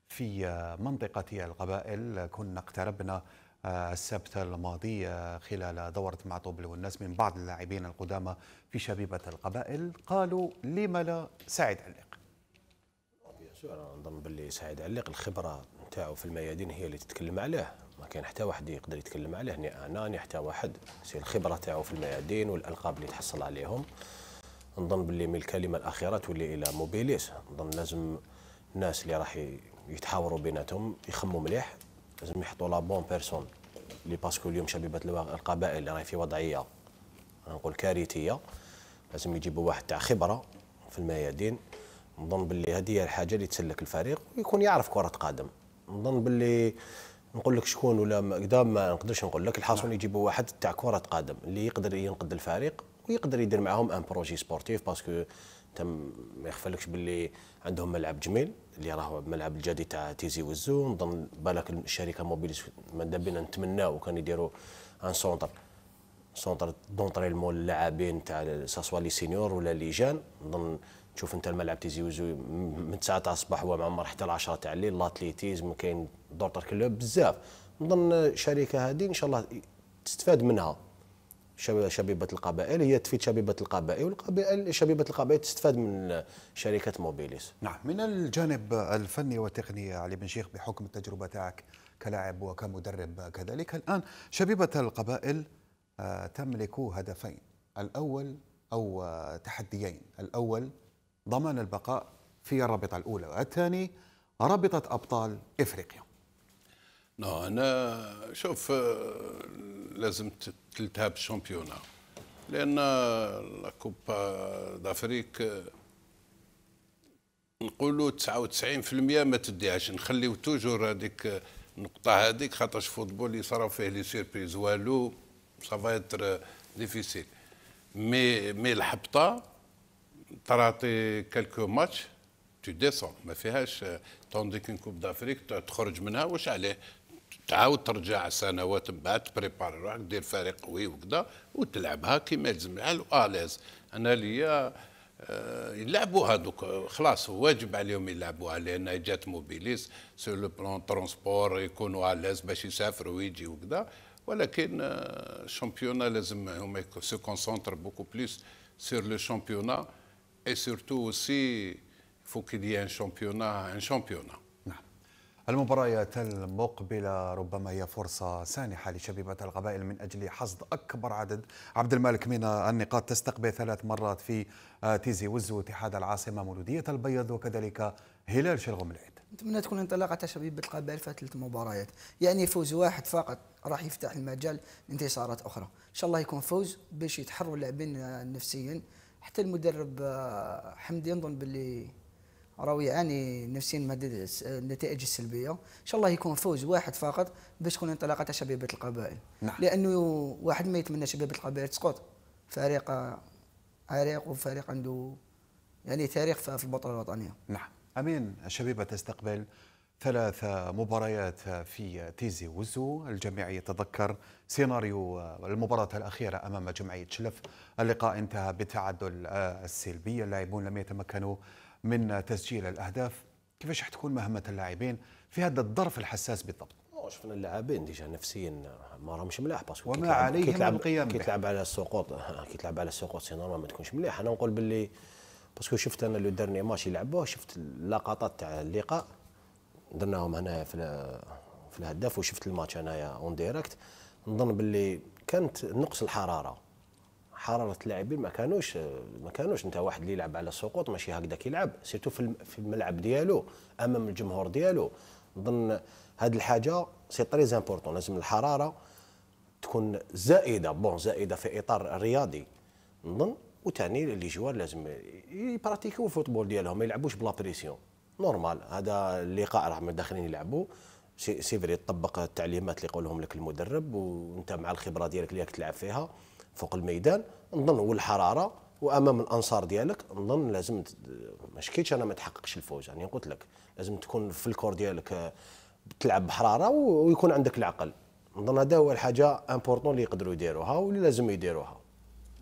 في منطقة القبائل كنا اقتربنا آه، السبت الماضي آه، خلال دورة مع طوبل والناس من بعض اللاعبين القدامى في شبيبة القبائل قالوا لما لا سعيد علق انا نظن باللي سعيد علق الخبرة نتاعو في الميادين هي اللي تتكلم عليه ما كان حتى واحد يقدر يتكلم عليه ني انا ني حتى واحد سي الخبرة تاعو في الميادين والالقاب اللي تحصل عليهم نظن باللي من الكلمة الأخيرة تولي إلى موبيليس نظن لازم الناس اللي راح يتحاوروا بيناتهم يخموا مليح لازم يحطوا لا بون بيرسون اللي باسكو اليوم شبيبه القبائل اللي راهي في وضعيه نقول كارثيه لازم يجيبوا واحد تاع خبره في الميادين نظن باللي هذه هي الحاجه اللي تسلك الفريق ويكون يعرف كره قدم نظن باللي نقول لك شكون ولا قدام ما نقدرش نقول لك الحاصل نعم. يجيبوا واحد تاع كره قدم اللي يقدر ينقد الفريق ويقدر يدير معاهم ان بروجي سبورتيف باسكو تم ما يخفلكش باللي عندهم ملعب جميل اللي راهو ملعب الجدي تاع تيزي وزو نظن بالك الشركه موبيليس مادابينا نتمناو كان يديروا ان سونتر سونتر دونترينمون للاعبين تاع ساسوا لي سينيور ولا لي جان نظن تشوف انت الملعب تيزي وزو من 9 تاع الصباح هو معمر حتى ل 10 تاع الليل لاتليتيزم كاين دورتر كلوب بزاف نظن الشركه هذه ان شاء الله تستفاد منها شبيبه القبائل هي تفيد شبيبه القبائل والقبائل شبيبه القبائل تستفاد من شركه موبيليس نعم من الجانب الفني والتقني علي بن شيخ بحكم التجربه تاعك كلاعب وكمدرب كذلك الان شبيبه القبائل آه، تملك هدفين الاول او تحديين الاول ضمان البقاء في الرابطه الاولى والثاني رابطه ابطال افريقيا انا شوف آه، لازم تلتهاب بالشامبيونا لان آه، لا كوبا دافريك آه، نقولوا 99% ما تديهاش نخليو توجور هذيك النقطه هذيك خاطرش فوتبول يصراو فيه لي سيربريز والو سافا اتر ديفيسيل مي مي الحبطه تراتي كالكو ماتش تو ديسون ما فيهاش توندي كوب دافريك تخرج منها واش عليه تعاود ترجع سنوات من بعد تبريباري روحك دير فريق قوي وكذا وتلعبها كيما يلزم العيال واليز انا ليا آه، يلعبوها دوك خلاص واجب عليهم يلعبوها لان جات موبيليس سو لو بلون ترونسبور يكونوا اليز باش يسافروا ويجي وكذا ولكن الشامبيونا آه، لازم هما سو كونسونتر بوكو بلوس سور لو شامبيونا اي سورتو اوسي فو كيل يا ان شامبيونا ان شامبيونا المباريات المقبلة ربما هي فرصة سانحة لشبيبة القبائل من أجل حصد أكبر عدد عبد المالك من النقاط تستقبل ثلاث مرات في تيزي وزو اتحاد العاصمة مولودية البيض وكذلك هلال شلغم العيد نتمنى تكون انطلاقة شبيبة القبائل في ثلاث مباريات يعني فوز واحد فقط راح يفتح المجال لانتصارات أخرى إن شاء الله يكون فوز باش يتحروا اللاعبين نفسيا حتى المدرب حمدي نظن باللي راهو يعاني نفسيا من النتائج السلبيه ان شاء الله يكون فوز واحد فقط باش تكون انطلاقه تاع شبيبه القبائل نعم. لانه واحد ما يتمنى شبيبه القبائل تسقط فريق عريق وفريق عنده يعني تاريخ في البطوله الوطنيه نعم امين الشبيبه تستقبل ثلاث مباريات في تيزي وزو الجميع يتذكر سيناريو المباراة الأخيرة أمام جمعية شلف اللقاء انتهى بتعدل السلبي اللاعبون لم يتمكنوا من تسجيل الاهداف كيفاش حتكون مهمه اللاعبين في هذا الظرف الحساس بالضبط شفنا اللاعبين ديجا نفسيا ما راهمش ملاح باسكو وما عليهم القيام كي تلعب على السقوط كي تلعب على السقوط سي نورمال ما تكونش مليح انا نقول باللي باسكو شفت انا لو ديرني ماتش يلعبوه شفت اللقطات تاع اللقاء درناهم هنايا في في الهداف وشفت الماتش انايا اون ديريكت نظن باللي كانت نقص الحراره حراره اللاعبين ما كانوش ما كانوش انت واحد اللي يلعب على السقوط ماشي هكذا كيلعب سيرتو في الملعب ديالو امام الجمهور ديالو نظن هاد الحاجه سي تري زامبورطون لازم الحراره تكون زائده بون زائده في اطار رياضي نظن وثاني لي جوار لازم يبراتيكيو الفوتبول ديالهم ما يلعبوش بلا بريسيون نورمال هذا اللقاء راهم داخلين يلعبوا سي فري طبق التعليمات اللي يقولهم لك المدرب وانت مع الخبره ديالك اللي راك تلعب فيها فوق الميدان نظن هو الحراره وامام الانصار ديالك نظن لازم ما شكيتش انا ما تحققش الفوز يعني قلت لك لازم تكون في الكور ديالك آه، تلعب بحراره ويكون عندك العقل نظن هذا هو الحاجه امبورطون اللي يقدروا يديروها واللي لازم يديروها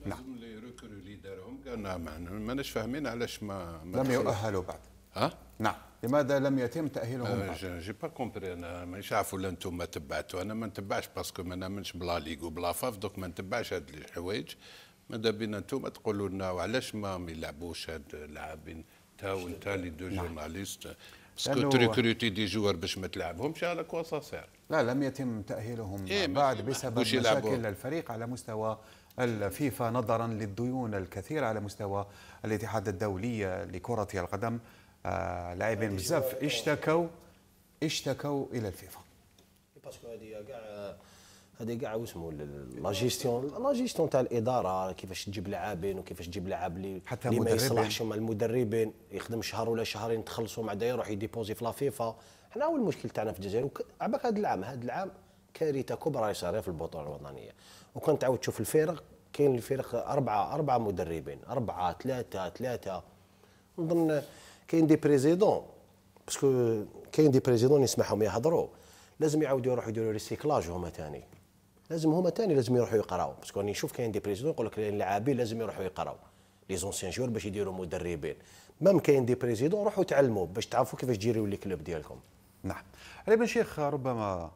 نعم لي ريكرو اللي دارهم كان ماناش فاهمين علاش ما لم يؤهلوا بعد ها نعم لماذا لم يتم تاهيلهم جي با كومبري انا مانيش عارف ولا انتم ما تبعتوا انا ما نتبعش باسكو ما نامنش بلا ليغ وبلا فاف دوك ما نتبعش هاد الحوايج ماذا بينا انتم تقولوا لنا وعلاش ما يلعبوش هاد اللاعبين تا وانت نعم. لي دو جورناليست باسكو تريكروتي دي جوار باش ما تلعبهمش على كوا سا سير لا لم يتم تاهيلهم إيه بعد بسبب مشاكل الفريق على مستوى الفيفا نظرا للديون الكثيره على مستوى الاتحاد الدولي لكره القدم لاعبين بزاف اشتكوا اشتكوا الى الفيفا باسكو هذه كاع هذه كاع واسمو لا جيستيون لا جيستيون تاع الاداره كيفاش تجيب لاعبين وكيفاش تجيب لاعب اللي حتى اللي ما يصلحش مع المدربين يخدم شهر ولا شهرين تخلصوا مع يروح يديبوزي في لا فيفا حنا هو المشكل تاعنا في الجزائر عباك هذا العام هذا العام كارثه كبرى راهي في البطوله الوطنيه وكان تعاود تشوف الفرق كاين الفرق اربعه اربعه مدربين اربعه ثلاثه ثلاثه نظن كاين دي بريزيدون باسكو كاين دي بريزيدون يسمحهم يهضروا لازم يعاودوا يروحوا يديروا ريسيكلاج هما ثاني لازم هما ثاني لازم يروحوا يقراوا باسكو راني نشوف كاين دي بريزيدون يقول لك اللاعبين لازم يروحوا يقراوا لي زونسيان جور باش يديروا مدربين مام كاين دي بريزيدون روحوا تعلموا باش تعرفوا كيفاش ديروا لي كلوب ديالكم نعم علي بن شيخ ربما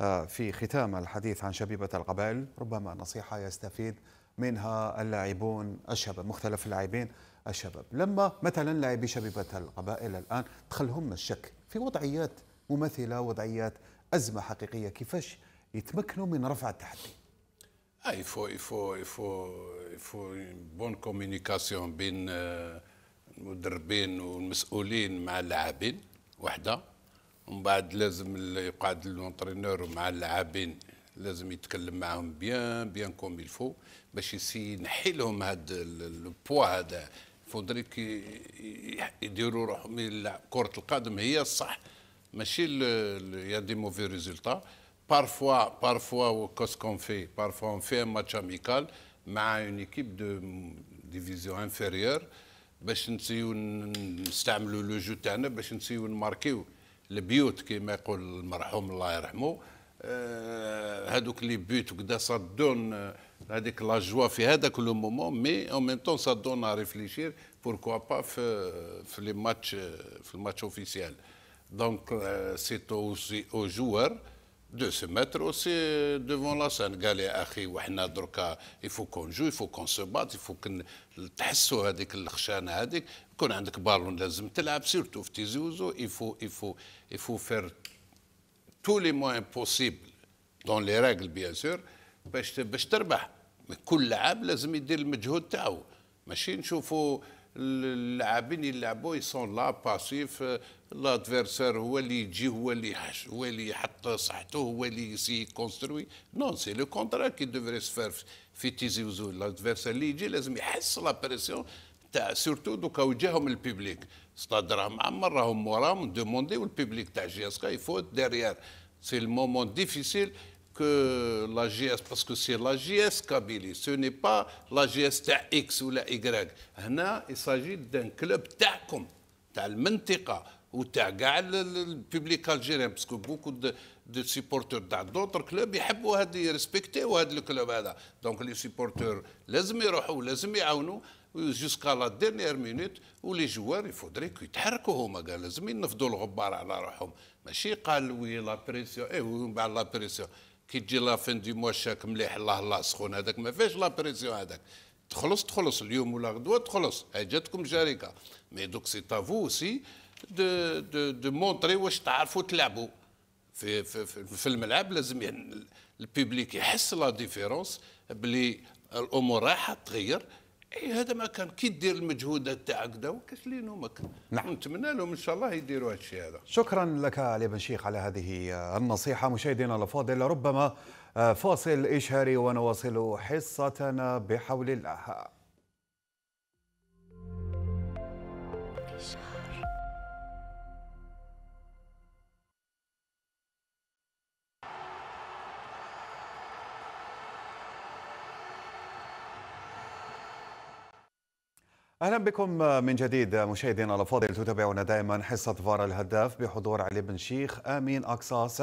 آه، في ختام الحديث عن شبيبة القبائل ربما نصيحة يستفيد منها اللاعبون الشباب مختلف اللاعبين الشباب لما مثلا لاعبي شبيبة القبائل الآن دخلهم الشك في وضعيات مماثلة وضعيات أزمة حقيقية كيفاش يتمكنوا من رفع التحدي Ah, il, faut, il, faut, il, faut, بين euh, المدربين والمسؤولين مع اللاعبين وحده ومن بعد لازم يقعد لونترينور مع اللاعبين لازم يتكلم معهم بيان بيان كوم الفو باش يسي ينحي لهم هذا البوا هذا فودريك يديروا روحهم كره القدم هي الصح ماشي يا دي موفي ريزولتا بارفوا بارفوا كوس كون في بارفوا اون في ماتش اميكال مع اون ايكيب دو ديفيزيون انفيريور باش نسيو نستعملوا لو جو تاعنا باش نسيو نماركيو البيوت كما يقول المرحوم الله يرحمه هذوك آه، لي بيوت وكذا صدون هذيك لا جوا في هذاك لو مومون مي اون ميم طون سا دون ا ريفليشير بوركوا با في في لي ماتش في الماتش اوفيسيال دونك سيت سي او جوار دو سو ماتر اوسي ديفون لا سان قال يا اخي وحنا دركا يفو كون جو يفو كون سو بات يفو كن تحسوا هذيك الخشانه هذيك يكون عندك بالون لازم تلعب سيرتو في تيزوزو يفو يفو يفو فير تو لي موان بوسيبل دون لي règles بيان سور باش باش تربح كل لاعب لازم يدير المجهود تاعو ماشي نشوفوا اللاعبين يلعبوا يسون لا باسيف لادفيرسير هو اللي يجي هو اللي يحش هو اللي يحط صحته هو اللي سي كونستروي نو سي لو كونترا كي دوفري سفير في تيزي وزو لادفيرسير اللي يجي لازم يحس لا بريسيون تاع سورتو دوكا وجههم البيبليك ستاد راهم معمر راهم موراهم دوموندي والبيبليك تاع جي اس كا يفوت ديريير سي المومون ديفيسيل que la JS parce que c'est la JS Kabylie ce n'est pas la JS تاع X ولا Y هنا il s'agit d'un club تاعكم تاع المنطقة وتاع كاع البوبليك الجيريان باسكو بوكو دو de سيبورتور تاع d'autres كلوب يحبوا هاد يريسبكتيو هذا الكلوب هذا دونك لي سيبورتور لازم يروحوا لازم يعاونوا جوسكا لا ديرنيير مينوت ولي جوار يفودري كو يتحركوا هما قال لازم ينفضوا الغبار على روحهم ماشي قال وي لا بريسيون اي ومن بعد لا بريسيون كي تجي لا فين دي موا شاك مليح الله الله سخون هذاك ما فيهش لا بريسيون هذاك تخلص تخلص اليوم ولا غدوه تخلص جاتكم شركه مي دوك سي تافو سي دو دو دو مونتري واش تعرفوا تلعبوا في في في الملعب لازم يعني البيبليك يحس لا ديفيرونس بلي الامور رايحه تغير اي هذا ما كان كي دير المجهود تاعك دا وكاش لين امك نعم نتمنى لهم ان شاء الله يديروا الشيء هذا شكرا لك علي بن شيخ على هذه النصيحه مشاهدينا الافاضل ربما فاصل اشهاري ونواصل حصتنا بحول الله اهلا بكم من جديد مشاهدينا الافاضل تتابعون دائما حصه فار الهداف بحضور علي بن شيخ امين اقصاص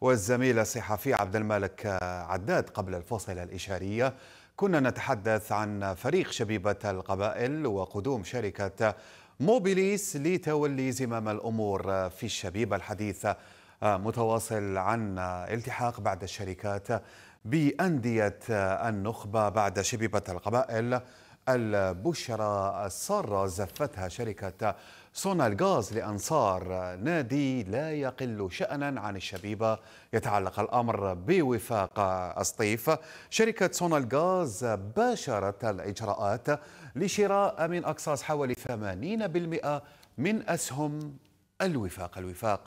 والزميل الصحفي عبد الملك عداد قبل الفصل الاشاريه كنا نتحدث عن فريق شبيبه القبائل وقدوم شركه موبيليس لتولي زمام الامور في الشبيبه الحديثه متواصل عن التحاق بعد الشركات بانديه النخبه بعد شبيبه القبائل البشرى السارة زفتها شركة صنع الغاز لأنصار نادي لا يقل شأنا عن الشبيبة يتعلق الأمر بوفاق أسطيف شركة صنع الغاز باشرت الإجراءات لشراء من أقساط حوالي 80% من أسهم الوفاق الوفاق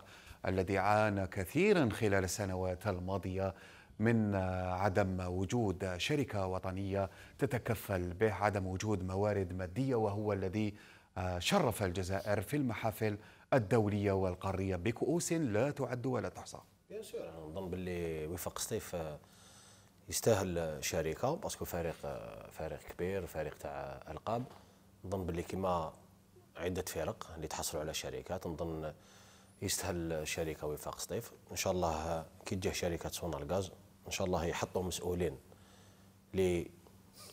الذي عانى كثيرا خلال السنوات الماضية من عدم وجود شركة وطنية تتكفل به عدم وجود موارد مادية وهو الذي آه، شرف الجزائر في المحافل الدولية والقارية بكؤوس لا تعد ولا تحصى بيان سور انا نظن باللي وفاق سطيف آه، يستاهل شركه باسكو فريق آه، فريق كبير فريق تاع القاب نظن باللي كيما عده فرق اللي تحصلوا على شركات نظن يستاهل شركه وفاق سطيف ان شاء الله كي تجي شركه سونا الغاز ان شاء الله يحطوا مسؤولين اللي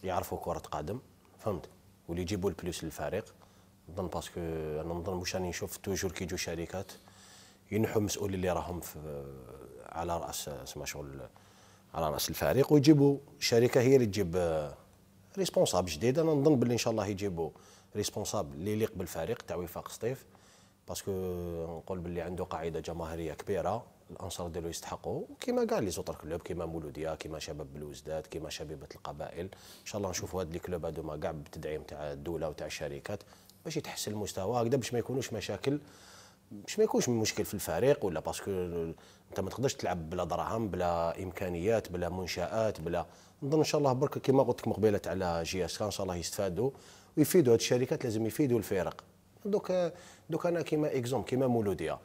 يعرفوا كره قدم فهمت واللي يجيبوا البلوس للفريق نظن باسكو انا نظن مش راني نشوف توجور كي يجوا شركات ينحوا المسؤولين اللي راهم في على راس اسمها شغل على راس الفريق ويجيبوا شركه هي اللي تجيب ريسبونسابل آه، جديد انا نظن باللي ان شاء الله يجيبوا ريسبونسابل اللي يليق بالفريق تاع وفاق سطيف باسكو نقول باللي عنده قاعده جماهيريه كبيره الانصار ديالو يستحقوا وكما كاع لي زوطر كلوب كما مولوديه كما شباب بلوزداد كما شبيبه القبائل ان شاء الله نشوفوا هاد لي كلوب هادوما كاع بالتدعيم تاع الدوله وتاع الشركات باش يتحسن المستوى هكذا باش ما يكونوش مشاكل باش ما يكونش مشكل في الفريق ولا باسكو انت ما تقدرش تلعب بلا دراهم بلا امكانيات بلا منشات بلا نظن ان شاء الله برك كما قلت لكم مقبله على جي اس ان شاء الله يستفادوا ويفيدوا هاد الشركات لازم يفيدوا الفرق دوك دوك انا كيما اكزوم كيما مولوديه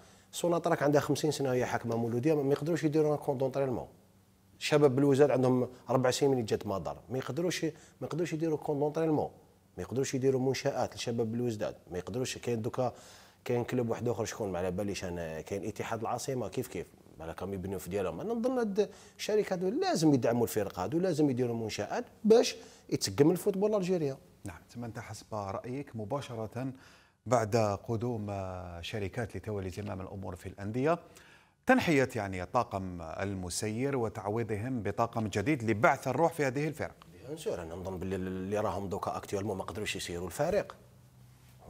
راك عندها 50 سنه وهي حاكمه مولوديه ما يقدروش يديروا كون دونترينمون شباب بالوزاد عندهم اربع سنين من جات مدار ما يقدروش ما يقدروش يديروا كون دونترينمون ما يقدروش يديروا منشات لشباب بالوزداد ما يقدروش كاين دوكا كاين كلوب واحد اخر شكون ما على باليش انا كاين اتحاد العاصمه كيف كيف راكم يبنيو في ديالهم انا نظن هاد الشركات لازم يدعموا الفرق هادو لازم يديروا منشات باش يتقم الفوتبول الجيريا نعم تما انت حسب رايك مباشره بعد قدوم شركات لتولي زمام الأمور في الأندية تنحية يعني الطاقم المسير وتعويضهم بطاقم جديد لبعث الروح في هذه الفرق سور انا نظن باللي اللي راهم دوكا اكتيالمون ما قدروش يسيروا الفريق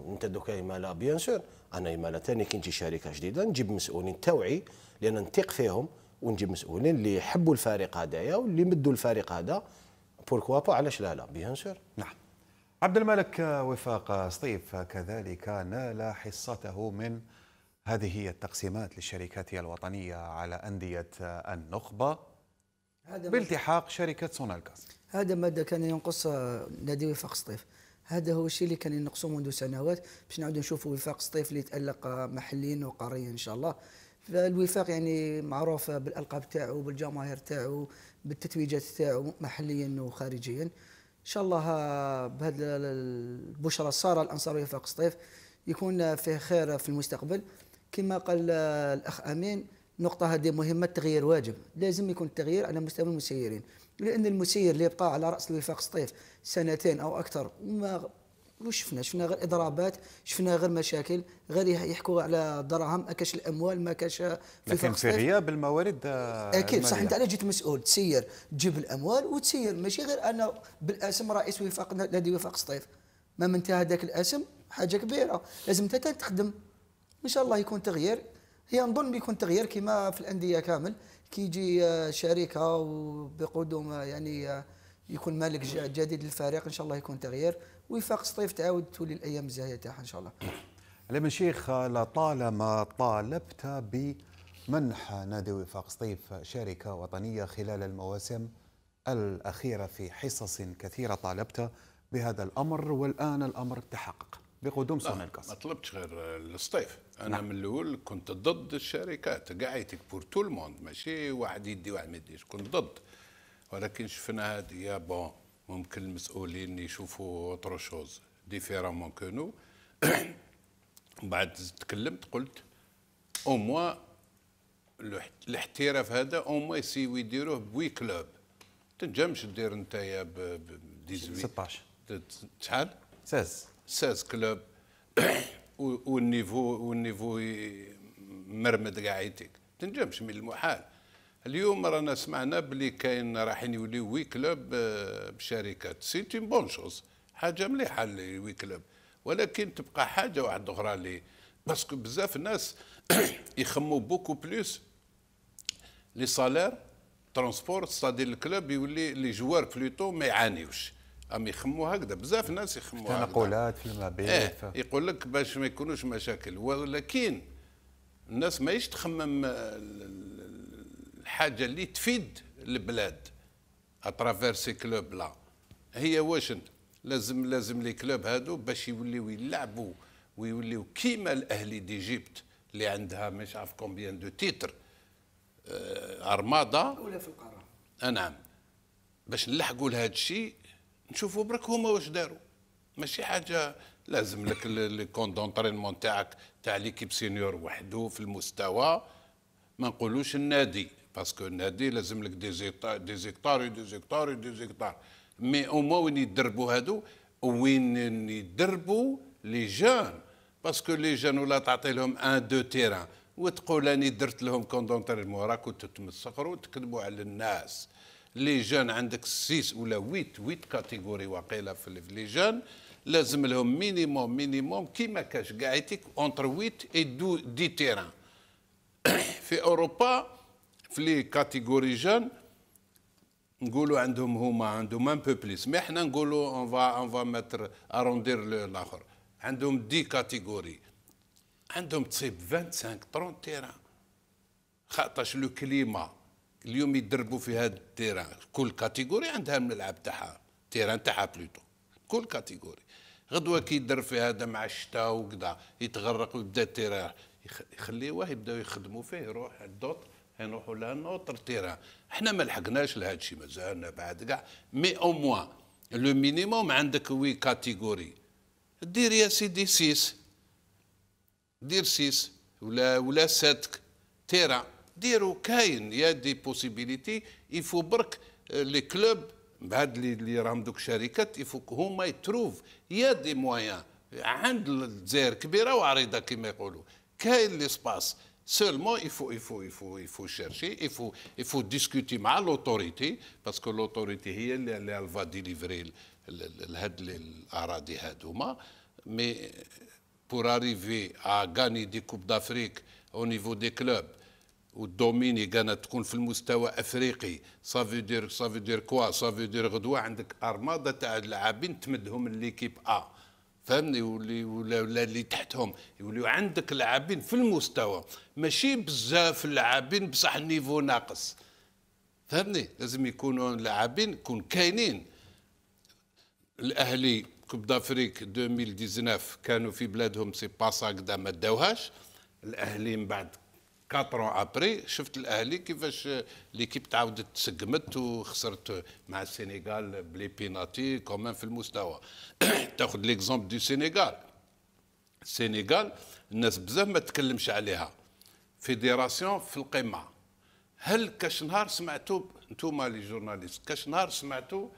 انت دوكا مالا بيان سور انا مالا ثاني كي نجي شركه جديده نجيب مسؤولين توعي لان نثق فيهم ونجيب مسؤولين اللي يحبوا الفريق هذايا واللي مدوا الفريق هذا بوركوا با علاش لا لا بيان سور نعم عبد الملك وفاق سطيف كذلك نال حصته من هذه التقسيمات للشركات الوطنية على أندية النخبة بالتحاق شركة سونالكاس هذا مادة كان ينقص نادي وفاق سطيف هذا هو الشيء اللي كان ينقصه منذ سنوات باش نعود نشوفوا وفاق سطيف اللي يتألق محليا وقاريا إن شاء الله فالوفاق يعني معروف بالألقاب تاعو بالجماهير تاعو بالتتويجات تاعو محليا وخارجيا شاء الله آه، بهذه البشرى الساره الأنصارية يفاق سطيف يكون فيه خير في المستقبل كما قال آه، الاخ امين النقطه هذه مهمه التغيير واجب لازم يكون التغيير على مستوى المسيرين لان المسير اللي يبقى على راس الوفاق سطيف سنتين او اكثر وما واش شفنا شفنا غير اضرابات شفنا غير مشاكل غير يحكوا على دراهم ما الاموال ما كاش في لكن في غياب الموارد آه، اكيد صح انت علاش جيت مسؤول تسير تجيب الاموال وتسير ماشي غير انا بالاسم رئيس وفاق نادي وفاق سطيف ما من هذاك الاسم حاجه كبيره لازم انت تخدم ان شاء الله يكون تغيير هي نظن بيكون تغيير كما في الانديه كامل كي يجي آه، شركه وبقدوم آه، يعني يكون مالك جديد للفريق ان شاء الله يكون تغيير وفاق سطيف تعاود تولي الايام الزاهيه تاعها ان شاء الله. علم شيخ لطالما طالبت بمنح نادي وفاق سطيف شركه وطنيه خلال المواسم الاخيره في حصص كثيره طالبت بهذا الامر والان الامر تحقق بقدوم سون الكاس ما طلبتش غير السطيف انا نعم. من الاول كنت ضد الشركات يتك بور تو الموند ماشي واحد يدي واحد ما يديش كنت ضد ولكن شفنا هذه بون ممكن المسؤولين يشوفوا اوتر شوز ديفيرامون كونو بعد تكلمت قلت او موا الاحتراف هذا او موا يسيو يديروه بوي كلوب تنجمش دير نتايا ب 18 16 شحال 16 16 كلوب والنيفو والنيفو مرمد كاع تنجمش من المحال اليوم رانا سمعنا بلي كاين رايحين يوليو وي كلوب آه، بشركات سي تي بون شوز حاجه مليحه الوي كلوب ولكن تبقى حاجه واحده اخرى لي باسكو بزاف ناس يخموا بوكو بلوس لي سالير ترونسبور ستادي الكلوب يولي لي جوار بلوتو ما يعانيوش اما يخموا هكذا بزاف ناس يخموا هكذا تنقلات في المبيت إيه يقول لك باش ما يكونوش مشاكل ولكن الناس ماهيش تخمم آه، الحاجه اللي تفيد البلاد اترافير سي كلوب لا هي واش لازم لازم لي كلوب هادو باش يوليو يلعبوا ويوليو كيما الاهلي ديجيبت اللي عندها مش عارف كومبيان دو تيتر ارمادا ولا في القاره آه، نعم باش نلحقوا لهذا الشيء نشوفوا برك هما واش داروا ماشي حاجه لازم لك الكون دونترينمون تاعك تاع ليكيب سينيور وحده في المستوى ما نقولوش النادي باسكو نادي لازم لك دي زيكتار دي زيكتار دي زيكتار دي زيكتار مي او موا وين يدربوا هادو وين يدربوا لي جون باسكو لي جون ولا تعطي لهم ان دو تيران وتقول اني درت لهم كوندونتر موراك تتمسخروا وتكذبوا على الناس لي جون عندك سيس ولا ويت ويت كاتيجوري واقيلا في لي جون لازم لهم مينيموم مينيموم كيما كاش كاع اونتر ويت اي 10 دي تيران في اوروبا في لي كاتيجوري جون نقولوا عندهم هما عندهم ان بو بليس مي حنا نقولوا اون فا اون فا متر اروندير الاخر عندهم دي كاتيجوري عندهم تصيب 25 30 تيران خاطرش لو كليما اليوم يدربوا في هاد التيران كل كاتيجوري عندها الملعب تاعها التيران تاعها بلوتو كل كاتيجوري غدوه كي يدرب في هذا مع الشتاء وكذا يتغرق ويبدا التيران يخليوه يبداو يخدموا فيه يروح الدوط نروحوا لها نوتر تيران احنا ما لحقناش لهذا الشيء مازالنا بعد كاع مي او موا لو مينيموم عندك وي كاتيجوري دير يا سيدي سيس دير سيس ولا ولا ساتك تيرا ديروا كاين يا دي بوسيبيليتي يفو برك لي كلوب بعد اللي راهم دوك شركات يفوك هما يتروف يا دي موايان عند الجزائر كبيره وعريضه كما يقولوا كاين لي سباس Seulement, il faut, il faut, il faut, il faut chercher, il faut, il faut discuter مع l'autorité, parce que l'autorité elle, elle, elle va délivrer هاد الأراضي هادوما. Mais pour arriver à gagner des Coupes d'Afrique au niveau des clubs, ou dominer, gagner, le niveau والدوميني ça veut dire, المستوى افريقي سافو دير سافو دير كوا سافو دير غدوه عندك ارماده تاع اللاعبين تمدهم l'équipe A. فهمني واللي ولا, ولا اللي تحتهم يوليو عندك لاعبين في المستوى ماشي بزاف لاعبين بصح النيفو ناقص فهمني لازم يكونوا لاعبين يكون كاينين الاهلي كوب دافريك 2019 كانوا في بلادهم سي باسا كدا ما داوهاش الاهلي من بعد 4 ابري شفت الاهلي كيفاش ليكيب تعاودت تسقمت وخسرت مع السنغال بلي بيناتي كومان في المستوى تاخذ ليكزومبل دو سينيغال السنغال الناس بزاف ما تكلمش عليها فيديراسيون في القمه هل كاش نهار سمعتوا انتوما لي جورناليست كاش نهار سمعتوا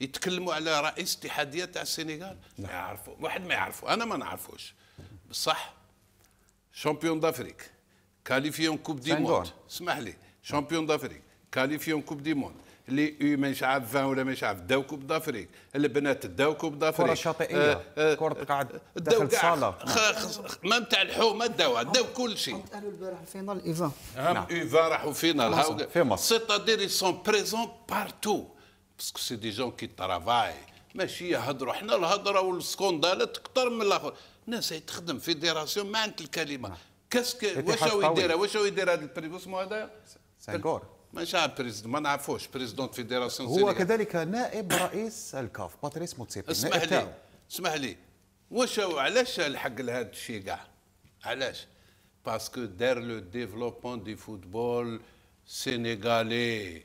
يتكلموا على رئيس اتحاديه تاع السنغال نعم. ما يعرفوا واحد ما يعرفوا انا ما نعرفوش بصح شامبيون دافريك كاليفيون كوب دي موند اسمح لي شامبيون دافريك كاليفيون كوب دي موند اللي او عارف 20 ولا مانيش عارف داو كوب دافريك البنات داو كوب دافريك كره شاطئيه آه كره قاعد داخل الصاله ما نتاع الحومه داو داو كل شيء قالوا البارح الفينال ايفا نعم ايفا راحوا فينال في مصر سيتادير تادير سون بريزون بارتو باسكو سي دي جون كي ترافاي ماشي يهضروا حنا الهضره والسكوندالات اكثر من الاخر الناس تخدم فيديراسيون ما عندك الكلمه كاسك واش هو يدير واش هو يدير هذا البريفو اسمه هذا سانغور ما عارف بريزيدون ما نعرفوش بريزيدون فيدراسيون هو كذلك نائب رئيس الكاف باتريس موتسيبي اسمح لي اسمح لي واش علاش الحق لهذا الشيء كاع علاش باسكو دار لو ديفلوبمون دي فوتبول سينيغالي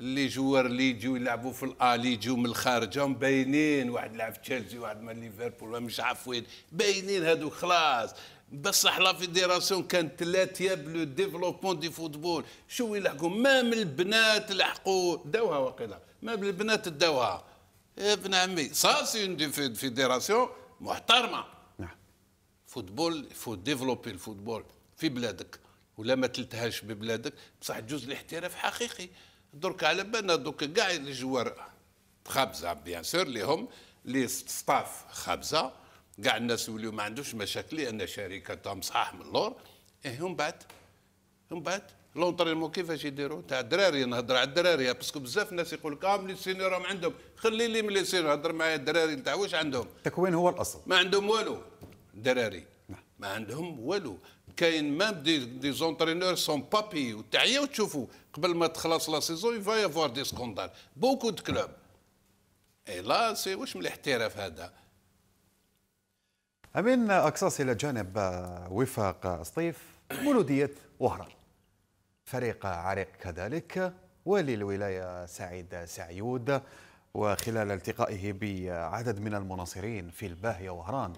اللي جوار اللي يجيو يلعبوا في الالي يجيو من الخارج هم باينين واحد لعب في تشيلسي واحد من ليفربول مش عارف وين باينين هذوك خلاص بصح لا فيديراسيون كانت لا تياب لو ديفلوبمون دي فوتبول شو يلحقوا ما من البنات لحقوا داوها وقيله ما البنات داوها يا ابن عمي سا سي اون فيديراسيون محترمه نعم فوتبول فو ديفلوبي الفوتبول في بلادك ولا ما تلتهاش ببلادك بصح تجوز الاحتراف حقيقي درك على بالنا درك كاع الجوار خبزه بيان سور اللي هم لي ستاف خبزه كاع الناس يوليو ما عندوش مشاكل لان شركه تاع مصحاح من اللور ايه هم بعد هم بعد لونترينمون كيفاش يديروا تاع الدراري نهضر على الدراري باسكو بزاف الناس يقول لك اه لي سينيور راهم عندهم خلي لي ملي سينيور هضر معايا الدراري نتاع واش عندهم التكوين هو الاصل ما عندهم والو الدراري نعم. ما عندهم والو كاين مام دي دي زونترينور سون بابي وتعيا وتشوفوا قبل ما تخلص لا سيزون يفا يافوار دي سكوندال بوكو دو كلوب اي لا سي واش من الاحتراف هذا أمين أقصاص إلى جانب وفاق سطيف مولودية وهران فريق عريق كذلك ولي الولاية سعيد سعيود وخلال التقائه بعدد من المناصرين في الباهية وهران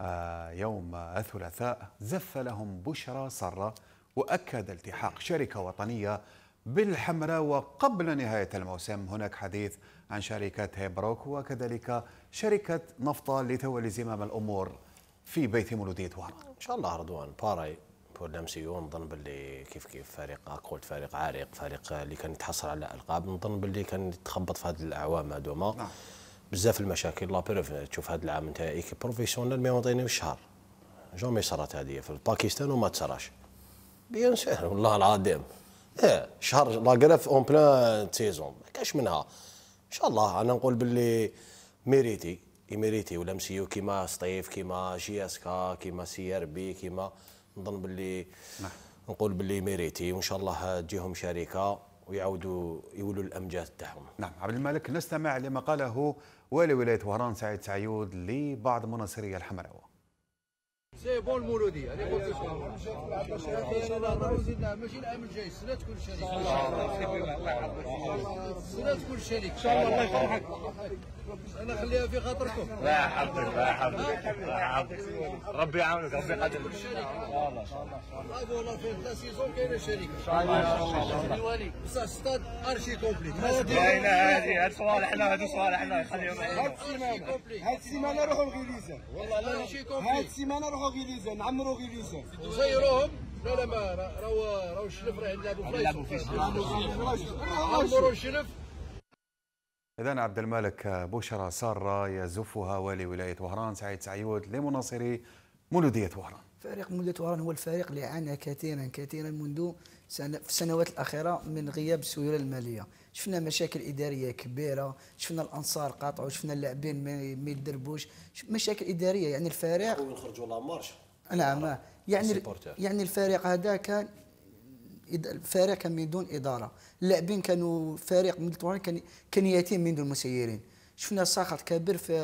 آه، يوم الثلاثاء زف لهم بشرى سرة وأكد التحاق شركة وطنية بالحمراء وقبل نهاية الموسم هناك حديث عن شركة هيبروك وكذلك شركة نفطة لتولي زمام الأمور في بيت مولوديه وهران ان شاء الله رضوان باراي بورلمسيو نظن باللي كيف كيف فريق اقوى فريق عريق فريق اللي كان يتحصل على القاب نظن باللي كان يتخبط في هذه الاعوام هذوما نعم. بزاف المشاكل لا بيرف تشوف هذا العام انت ايكيب بروفيسيونيل ما يعطيني الشهر جامي صرات هذه في باكستان وما تصراش بيان سير والله العظيم ايه شهر لا كراف اون بلان سيزون ما كاش منها ان شاء الله انا نقول باللي ميريتي ايميريتي ولا مسيو كيما سطيف كيما جي اسكا كيما سي ار بي كيما نظن باللي نعم. نقول باللي ميريتي وان شاء الله تجيهم شركه ويعودوا يولوا الامجاد تاعهم. نعم عبد الملك نستمع لما قاله والي ولايه وهران سعيد سعيود لبعض مناصري الحمراوي سي بون المولوديه هذه قلت لكم ان شاء الله وزيدنا ماشي العام الجاي السنه تكون شريك ان شاء الله السنه تكون شريك ان شاء الله الله يفرحك انا خليها في خاطركم الله يحفظك الله يحفظك الله يحفظك ربي يعاونك ربي يقدمك ان شاء الله ان شاء الله برافو والله في لا سيزون كاينه شريك ان شاء الله ان شاء الله الوالي بصح ستاد ارشي كومبليت كاينه هذه هاد صوالحنا هاد صوالحنا يخليهم هاد السيمانه هاد السيمانه روحوا لغليزه والله لا هاد السيمانه نعمروا غيليزا نعمروا غيليزا وزيروهم لا لا ما راهو راهو الشلف راه يلعبوا في يلعبوا الشلف إذا عبد الملك بشرى سارة يزفها والي ولاية وهران سعيد سعيود لمناصري مولودية وهران فريق مولودية وهران هو الفريق اللي عانى كثيرا كثيرا منذ سنوات الأخيرة من غياب السيولة المالية شفنا مشاكل اداريه كبيره شفنا الانصار قاطعوا شفنا اللاعبين ما يدربوش مشاكل اداريه يعني الفريق ونخرجوا لا مارش نعم يعني يعني الفريق هذا كان الفريق كان من دون اداره اللاعبين كانوا فريق من كان كان يتيم من دون مسيرين شفنا سخط كبير في,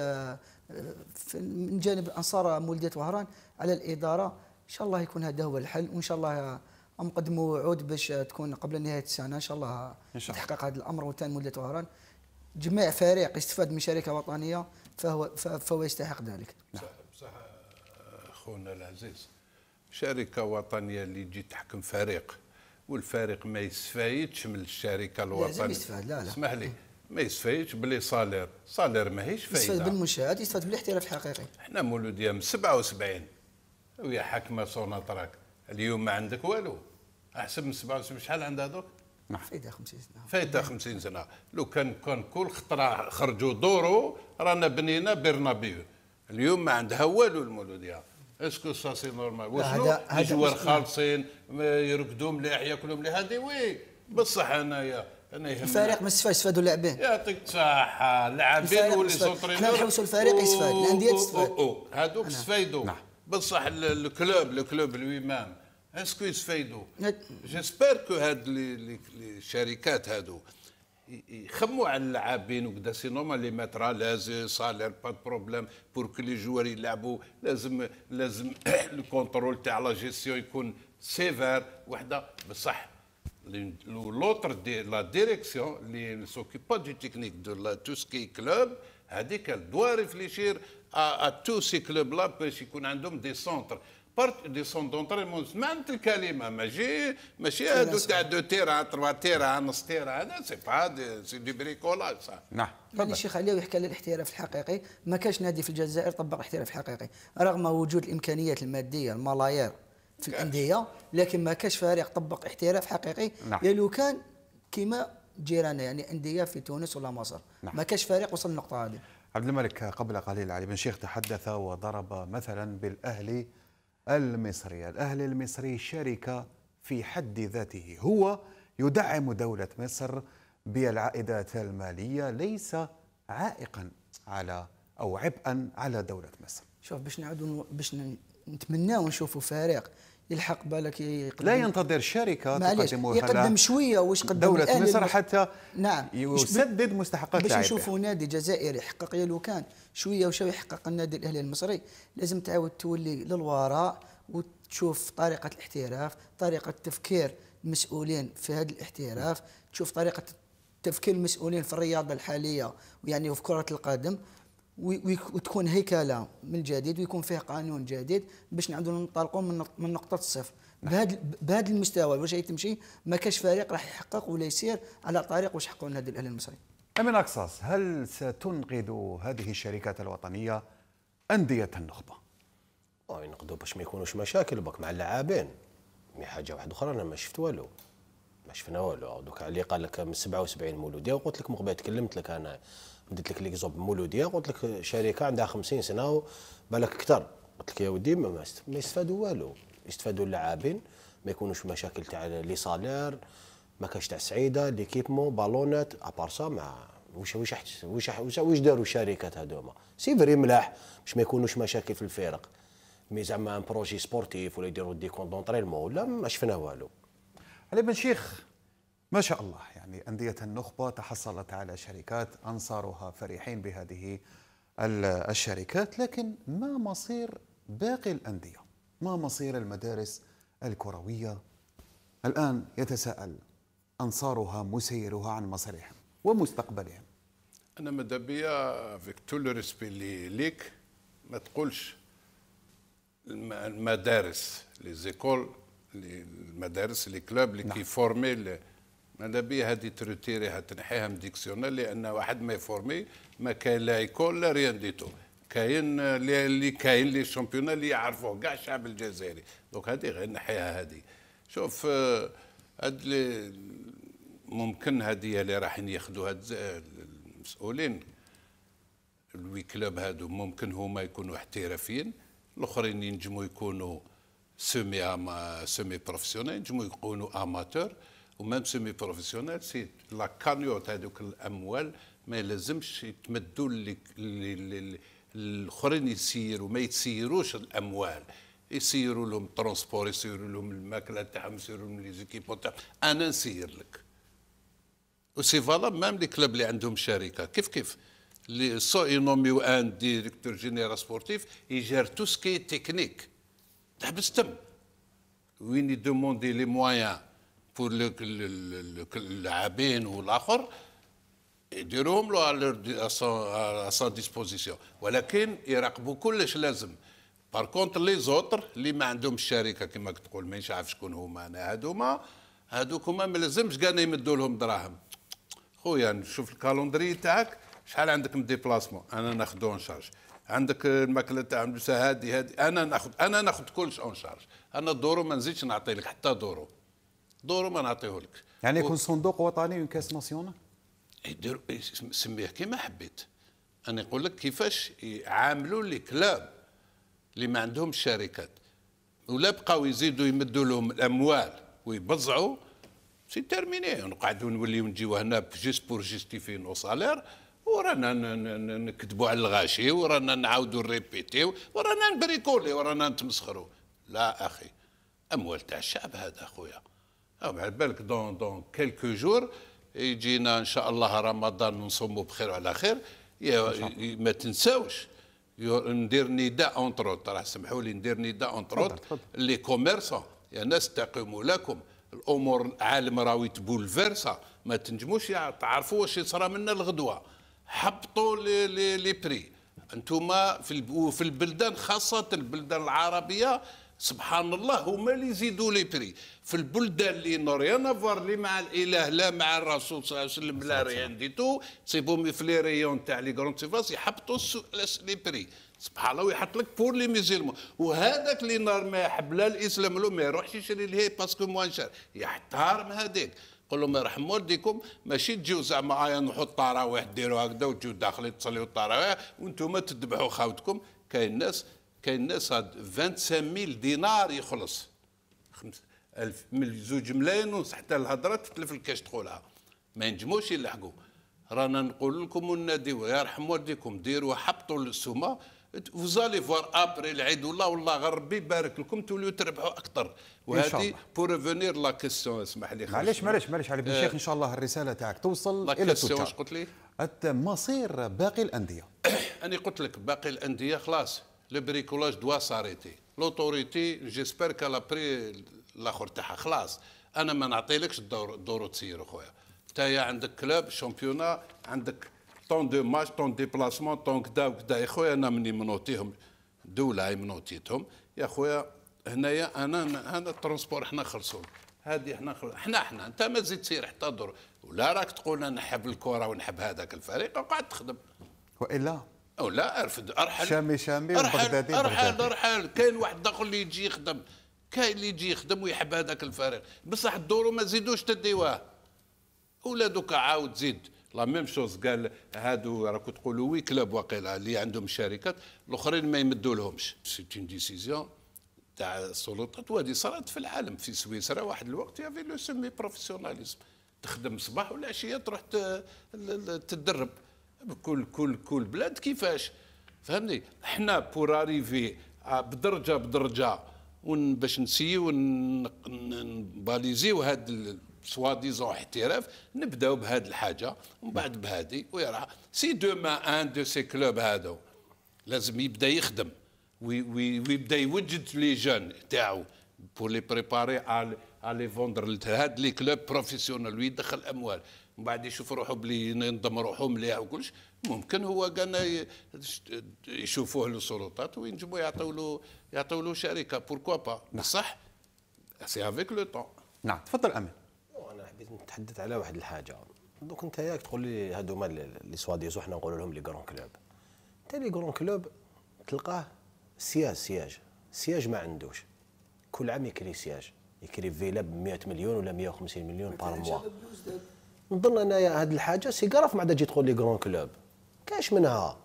في من جانب الانصار مولديه وهران على الاداره ان شاء الله يكون هذا هو الحل وان شاء الله قدموا وعود باش تكون قبل نهايه السنه ان شاء الله تحقق هذا الامر وتنمو مدة وهران جميع فريق يستفاد من شركه وطنيه فهو فهو يستحق ذلك. بصح بصح اخونا العزيز شركه وطنيه اللي تجي تحكم فريق والفريق ما يستفايدش من الشركه الوطنيه لا لا اسمح لي ما يستفايدش بلي صالير صالير ماهيش فايده يستفاد بالمشاهد يستفاد بالاحتراف الحقيقي احنا مولوديه من 77 ويا حاكمه سوناطراك اليوم ما عندك والو احسب من 77 شحال عندها دوك؟ فايتها 50 سنه فايتها 50 سنه لو كان كان كل خطره خرجوا دورو رانا بنينا برنابيو اليوم ما عندها والو المولوديه اسكو سا سي نورمال وشنو الجوار خالصين يرقدوا مليح ياكلوا مليح هذه وي بصح انايا انا يهمني الفريق ما استفادش استفادوا اللاعبين يعطيك الصحه اللاعبين واللي سوترينور حنا نحوسوا الفريق يستفاد الانديه تستفاد هذوك استفادوا نعم. بصح الكلوب الكلوب لوي مام اسكو يستفيدوا جيسبر كو هاد لي الشركات هادو يخموا على اللاعبين وكذا سي نورمال لي ماترا لازم سالير با بروبليم بور كو لي جوار يلعبوا لازم لازم لو كونترول تاع لا جيستيون يكون سيفير وحده بصح لوتر دي لا ديريكسيون لي ne با pas تكنيك دو لا توسكي كلوب هذيك دوا ريفليشير ا تو سي كلوب لا باش يكون عندهم دي سونتر بارت ديسوندون تري سمعت الكلمه ماشي ماشي هادو تاع دو تيرا تروا تيرا نص تيرا هذا سي با سي دي بريكولاج صح نعم يعني الشيخ علي يحكى الاحتراف الحقيقي ما كانش نادي في الجزائر طبق الاحتراف الحقيقي رغم وجود الامكانيات الماديه الملايير في الانديه لكن ما كانش فريق طبق احتراف حقيقي نعم. يا لو كان كما جيرانا يعني انديه في تونس ولا مصر نعم. ما كانش فريق وصل النقطه هذه عبد الملك قبل قليل علي بن شيخ تحدث وضرب مثلا بالاهلي المصري الأهلي المصري شركة في حد ذاته هو يدعم دولة مصر بالعائدات المالية ليس عائقا على أو عبئا على دولة مصر شوف باش نعود باش نتمنى ونشوفوا فريق يلحق بالك يقدم لا ينتظر شركه تقدمه يقدم شويه واش قدم دوله مصر حتى نعم يسدد مستحقات باش نشوفوا نادي جزائري يحقق لو كان شويه وشو يحقق النادي الاهلي المصري لازم تعاود تولي للوراء وتشوف طريقه الاحتراف طريقه تفكير المسؤولين في هذا الاحتراف تشوف طريقه تفكير المسؤولين في الرياضه الحاليه يعني وفي كره القدم وتكون هيكله من جديد ويكون فيه قانون جديد باش نعاودوا ننطلقوا من من نقطه الصفر بهذا بهذا المستوى واش هي تمشي ما كاش فريق راح يحقق ولا يسير على طريق واش حققوا النادي الاهلي المصري امين اقصاص هل ستنقذ هذه الشركات الوطنيه انديه النخبه؟ ينقذوا باش ما يكونوش مشاكل بك مع اللاعبين مي حاجه واحده اخرى انا ما شفت والو ما شفنا والو دوك اللي قال لك من 77 مولوديه وقلت لك من قبل تكلمت لك انا بديت لك ليكزومبل مولوديه قلت لك شركه عندها 50 سنه بالك اكثر قلت لك يا ودي ما يستفادوا والو يستفادوا اللاعبين ما يكونوش مشاكل تاع لي سالير ما كاش تاع سعيده ليكيبمون بالونات ابار سا ما واش واش واش واش داروا الشركات هذوما سي فري ملاح باش ما يكونوش مشاكل في الفرق مي زعما ان بروجي سبورتيف ولا يديروا دي كون دونترينمون ولا ما شفنا والو علي بن شيخ ما شاء الله يعني أندية النخبة تحصلت على شركات أنصارها فرحين بهذه الشركات لكن ما مصير باقي الأندية ما مصير المدارس الكروية الآن يتساءل أنصارها مسيرها عن مصيرهم ومستقبلهم أنا مدبية بيا كل تول ليك ما تقولش المدارس لي زيكول المدارس لي كلوب اللي كيفورمي نعم. ماذا بيا هذه تروتيريها تنحيها من ديكسيونال لان واحد ما يفورمي ما كاين لا ايكول لا ريان دي تو كاين اللي كاين لي شامبيون اللي يعرفوه كاع الشعب الجزائري دونك هذه غير نحيها هذه شوف آه، هاد اللي ممكن هذه اللي رايحين ياخذوها آه، المسؤولين الوي كلوب هادو ممكن هما يكونوا احترافيين الاخرين ينجموا يكونوا سيمي أما سيمي بروفيسيونيل ينجموا يكونوا اماتور ومام سيمي بروفيسيونيل سي لا كانيوت هذوك الاموال ما يلزمش يتمدوا الاخرين يسيروا ما يتسيروش الاموال يسيروا لهم ترونسبور يسيروا لهم الماكله تاعهم يسيروا لهم لي زيكيبو تاعهم انا نسير لك وسي فالاب مام لي كلوب اللي عندهم شركه كيف كيف لي سو ينوميو ان ديريكتور جينيرال سبورتيف يجير تو سكي تكنيك تحبس تم وين يدوموندي لي موايان بور اللاعبين والاخر يديروهم لو على ديسبوزيسيون ولكن يراقبوا كلش لازم بار كونتر لي زوتر اللي ما عندهمش شركه كما تقول ما عارف شكون هما انا هادوما هادوك هما ما لازمش كاع يمدوا لهم دراهم خويا نشوف الكالوندري تاعك شحال عندك من ديبلاسمون انا ناخذو اون شارج عندك الماكله تاع هادي هادي انا ناخذ انا ناخذ كلش اون شارج انا دورو ما نزيدش نعطي لك حتى دورو دوره ما نعطيه لك يعني يكون و... صندوق وطني وكاس ناسيونال يدير سميه كما حبيت انا نقول لك كيفاش يعاملوا لي كلاب اللي ما عندهمش شركات ولا بقاو يزيدوا يمدوا لهم الاموال ويبزعوا سي تيرميني نقعدوا نوليو نجيو هنا جيست بور جيستيفي نو سالير ورانا نكذبوا على الغاشي ورانا نعاودوا ريبيتي ورانا نبريكولي ورانا نتمسخروا لا اخي اموال تاع الشعب هذا خويا أو على بالك دون دون كيلكو جور يجينا إن شاء الله رمضان نصوموا بخير وعلى خير ما تنساوش ندير نداء اونتروت راه سمحوا لي ندير نداء اونتروت لي كوميرسون يا ناس تقوموا لكم الامور العالم راهو فيرسا ما تنجموش تعرفوا واش يصرى منا الغدوه حبطوا لي لي, لي بري انتم في في البلدان خاصه البلدان العربيه سبحان الله هما اللي يزيدوا لي بري في البلدان اللي نوريان افوار اللي مع الاله لا مع الرسول صلى الله عليه وسلم لا ريان دي تو سيبوهم في لي ريون تاع لي كروند سيفاس يحبطوا لي بري سبحان الله ويحط لك بور لي ميزيلمون وهذاك اللي نار ما يحب لا الاسلام ما يروحش يشري لهي باسكو موان شار يحترم هذيك قول لهم يرحم والديكم ماشي تجيو زعما ايا آه، نروحوا التراويح ديروا هكذا وتجيو داخلين تصليوا التراويح وانتم تذبحوا خاوتكم كاين ناس كاين ناس 25 ميل دينار يخلص خمس ألف من زوج ملايين ونص حتى الهضره تتلف الكاش تقولها ما ينجموش يلحقوا رانا نقول لكم ونناديو ويرحم والديكم ديروا حبطوا السومه فوزالي فوار ابري العيد والله والله غير ربي يبارك لكم توليو تربحوا اكثر وهذه بور ريفونير لا كيستيون اسمح لي معليش معليش معليش علي بن شيخ ان شاء الله الرساله تاعك توصل الى التجار قلت لي مصير باقي الانديه انا قلت لك باقي الانديه خلاص لو بريكولاج دوا ساريتي لوتوريتي جيسبر كالا بري الاخر تاعها خلاص انا ما نعطيلكش الدور دورو تسير خويا نتايا عندك كلوب شامبيونا عندك طون دو ماتش طون ديبلاسمون طون كدا وكدا يا خويا انا مني منوتيهم دوله منوتيتهم يا خويا هنايا انا انا الترونسبور حنا خلصوا هذه حنا خل... حنا حنا انت ما تزيد تسير حتى دور ولا راك تقول انا نحب الكره ونحب هذاك الفريق وقعد تخدم والا او لا ارفد ارحل شامي شامي وبغدادي ارحل ارحل كاين واحد داخل اللي يجي يخدم كاين اللي يجي يخدم ويحب هذاك الفريق بصح الدورو ما تزيدوش تديوه ولا دوكا عاود زيد لا ميم شوز قال هادو راكو تقولوا وي كلاب واقيلا اللي عندهم شركات الاخرين ما يمدوا لهمش سي اون ديسيزيون تاع السلطات وهذه صارت في العالم في سويسرا واحد الوقت يافي لو سيمي بروفيسيوناليزم تخدم صباح والعشيه تروح تتدرب كل كل كل بلاد كيفاش فهمني حنا بور اريفي بدرجه بدرجه ون باش نسيو نباليزيو هاد سوا ديزون احتراف نبداو بهاد الحاجه ومن بعد بهادي ويرى سي ما ان دو سي كلوب هادو لازم يبدا يخدم وي وي ويبدا يوجد لي جون تاعو بور لي بريباري على لي فوندر لهاد لي كلوب بروفيسيونيل ويدخل اموال ومن بعد يشوف روحه بلي ينضم روحه مليح وكلش ممكن هو كان يشوفوه السلطات وينجموا يعطوا له يعطوا له شركه بوركوا با نعم. بصح سي افيك لو طون نعم تفضل امل انا حبيت نتحدث على واحد الحاجه دوك انت ياك تقول لي هذوما لي سوا ديزو حنا نقول لهم لي كرون كلوب انت لي كرون كلوب تلقاه سياج سياج سياج ما عندوش كل عام يكري سياج يكري فيلا ب 100 مليون ولا 150 مليون بار موا نظن انايا هذه الحاجه سيقراف ما عاد تجي تقول لي كرون كلوب كاش منها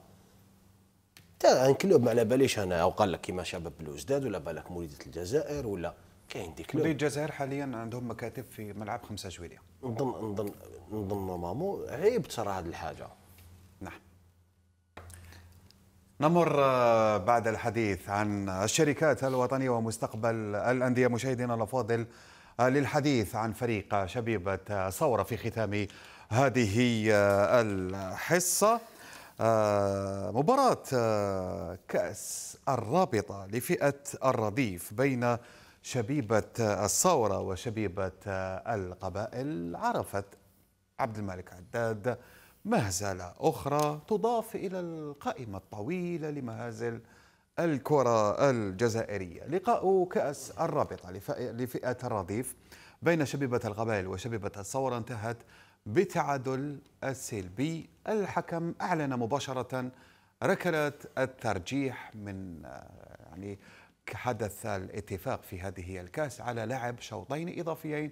تا ان كلوب ما على باليش انا او قال لك كيما شباب بلوزداد ولا بالك موليده الجزائر ولا كاين دي كلوب موليده الجزائر حاليا عندهم مكاتب في ملعب 5 جويليه نظن نظن نظن مامو عيب ترى هذه الحاجه نعم نمر آه، بعد الحديث عن الشركات الوطنيه ومستقبل الانديه مشاهدينا الافاضل للحديث عن فريق شبيبة صورة في ختام هذه الحصة آه، مباراة آه، كأس الرابطة لفئة الرديف بين شبيبة الصورة وشبيبة آه، القبائل عرفت عبد الملك عداد مهزلة أخرى تضاف إلى القائمة الطويلة لمهازل الكرة الجزائرية لقاء كأس الرابطة لفئة الرضيف بين شبيبة القبائل وشبيبة الصورة انتهت بتعادل السلبي الحكم أعلن مباشرة ركلة الترجيح من يعني حدث الاتفاق في هذه الكأس على لعب شوطين إضافيين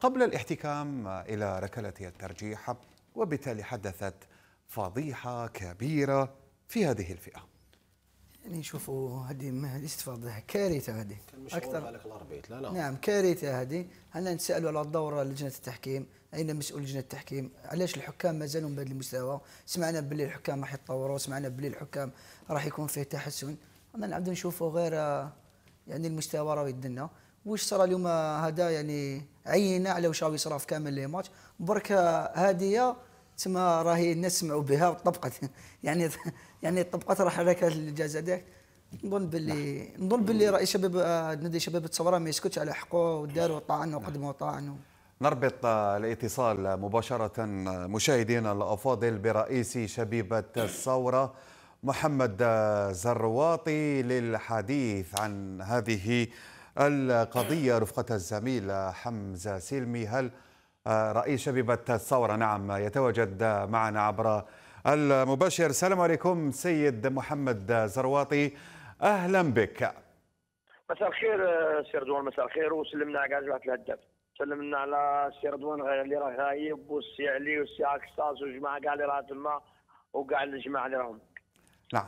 قبل الاحتكام إلى ركلة الترجيح وبالتالي حدثت فضيحة كبيرة في هذه الفئة يعني نشوفوا هذه الاستفاضه كارثه هذه اكثر عليك الاربيت لا لا نعم كارثه هذه هلا نسالوا على الدوره لجنه التحكيم اين مسؤول لجنه التحكيم علاش الحكام مازالوا بهذا المستوى سمعنا باللي الحكام راح يتطوروا سمعنا باللي الحكام راح يكون فيه تحسن انا نعاودوا نشوفوا غير يعني المستوى راه يدنا واش صرا اليوم هذا يعني عينا على واش راه يصرا في كامل لي ماتش بركه هاديه تما راهي الناس سمعوا بها وطبقت يعني يعني طبقت الحركه الجازه ديك نظن باللي نعم. نظن باللي رئيس شباب نادي شباب التصوره ما يسكتش على حقه وداروا نعم. طعن وقدموا طعن نربط الاتصال مباشرة مشاهدينا الأفاضل برئيس شبيبة الثورة محمد زرواطي للحديث عن هذه القضية رفقة الزميل حمزة سلمي هل رئيس شبيبة الثورة نعم يتواجد معنا عبر المباشر السلام عليكم سيد محمد زرواطي أهلا بك مساء الخير سي رضوان مساء الخير وسلمنا على كاع جماعه الهداف سلمنا على سي رضوان اللي راه غايب والسي علي والسي عكساس والجماعه كاع اللي راه تما وكاع الجماعه اللي راهم نعم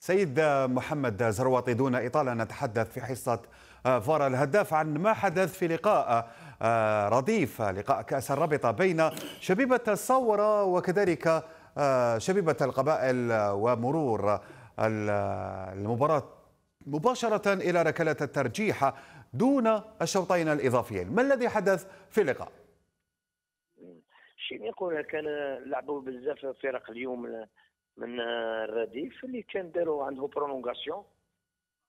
سيد محمد زرواطي دون اطاله نتحدث في حصه آه، فار الهداف عن ما حدث في لقاء آه، آه، رديف لقاء كاس الرابطه بين شبيبه الصوره وكذلك آه، شبيبة القبائل ومرور المباراة مباشرة إلى ركلة الترجيح دون الشوطين الإضافيين ما الذي حدث في اللقاء؟ شي يقول لك انا لعبوا بزاف فرق اليوم من الرديف اللي كان داروا عنده برونونغاسيون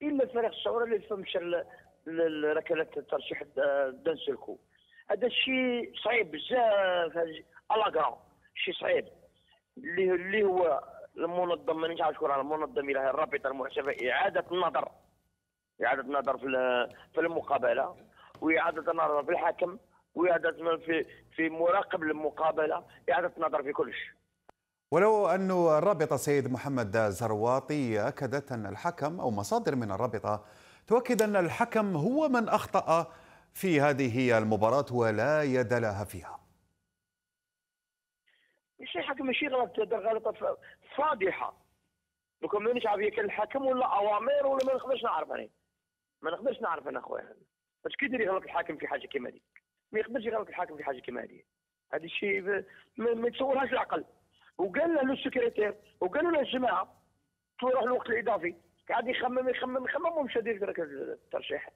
الا فريق الشعور اللي فهمش ركله الترشيح دان هذا الشيء صعيب بزاف على شيء صعيب اللي اللي هو المنظم مانيش عارف شكون المنظم الى الرابطه المحتفى اعاده النظر اعاده النظر في في المقابله واعاده النظر في الحكم واعاده في في مراقب المقابله اعاده النظر في كل شيء ولو أن الرابطة سيد محمد زرواطي أكدت أن الحكم أو مصادر من الرابطة تؤكد أن الحكم هو من أخطأ في هذه المباراة ولا يد لها فيها. مش الحكم ماشي غلط غلطه فادحه لو مانيش عارف كان الحكم ولا اوامر ولا ما نقدرش نعرف انا ما نقدرش نعرف انا اخويا باش كي يدير يغلط الحاكم في حاجه كيما هذيك ما يقدرش يغلط الحاكم في حاجه كيما هذه هذا الشيء ما يتصورهاش العقل وقال له السكرتير وقالوا له الجماعه تروح الوقت الاضافي قاعد يخمم يخمم يخمم ومشى ديرك الترشيح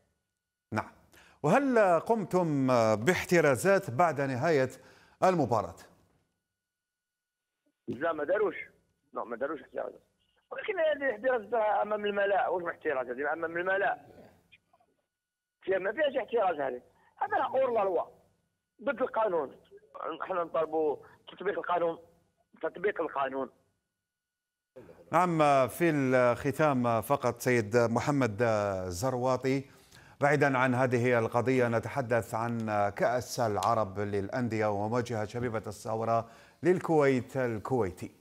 نعم وهل قمتم باحترازات بعد نهايه المباراه؟ لا ما داروش لا ما داروش احتراز ولكن هذه الاحتراز امام الملاء واش احتراز هذه امام الملاء فيها ما فيهاش احتراز هذه هذا اور لا لوا ضد القانون احنا نطالبوا تطبيق القانون تطبيق القانون نعم في الختام فقط سيد محمد زرواطي بعيدا عن هذه القضية نتحدث عن كأس العرب للأندية ومواجهة شبيبة الثورة للكويت الكويتي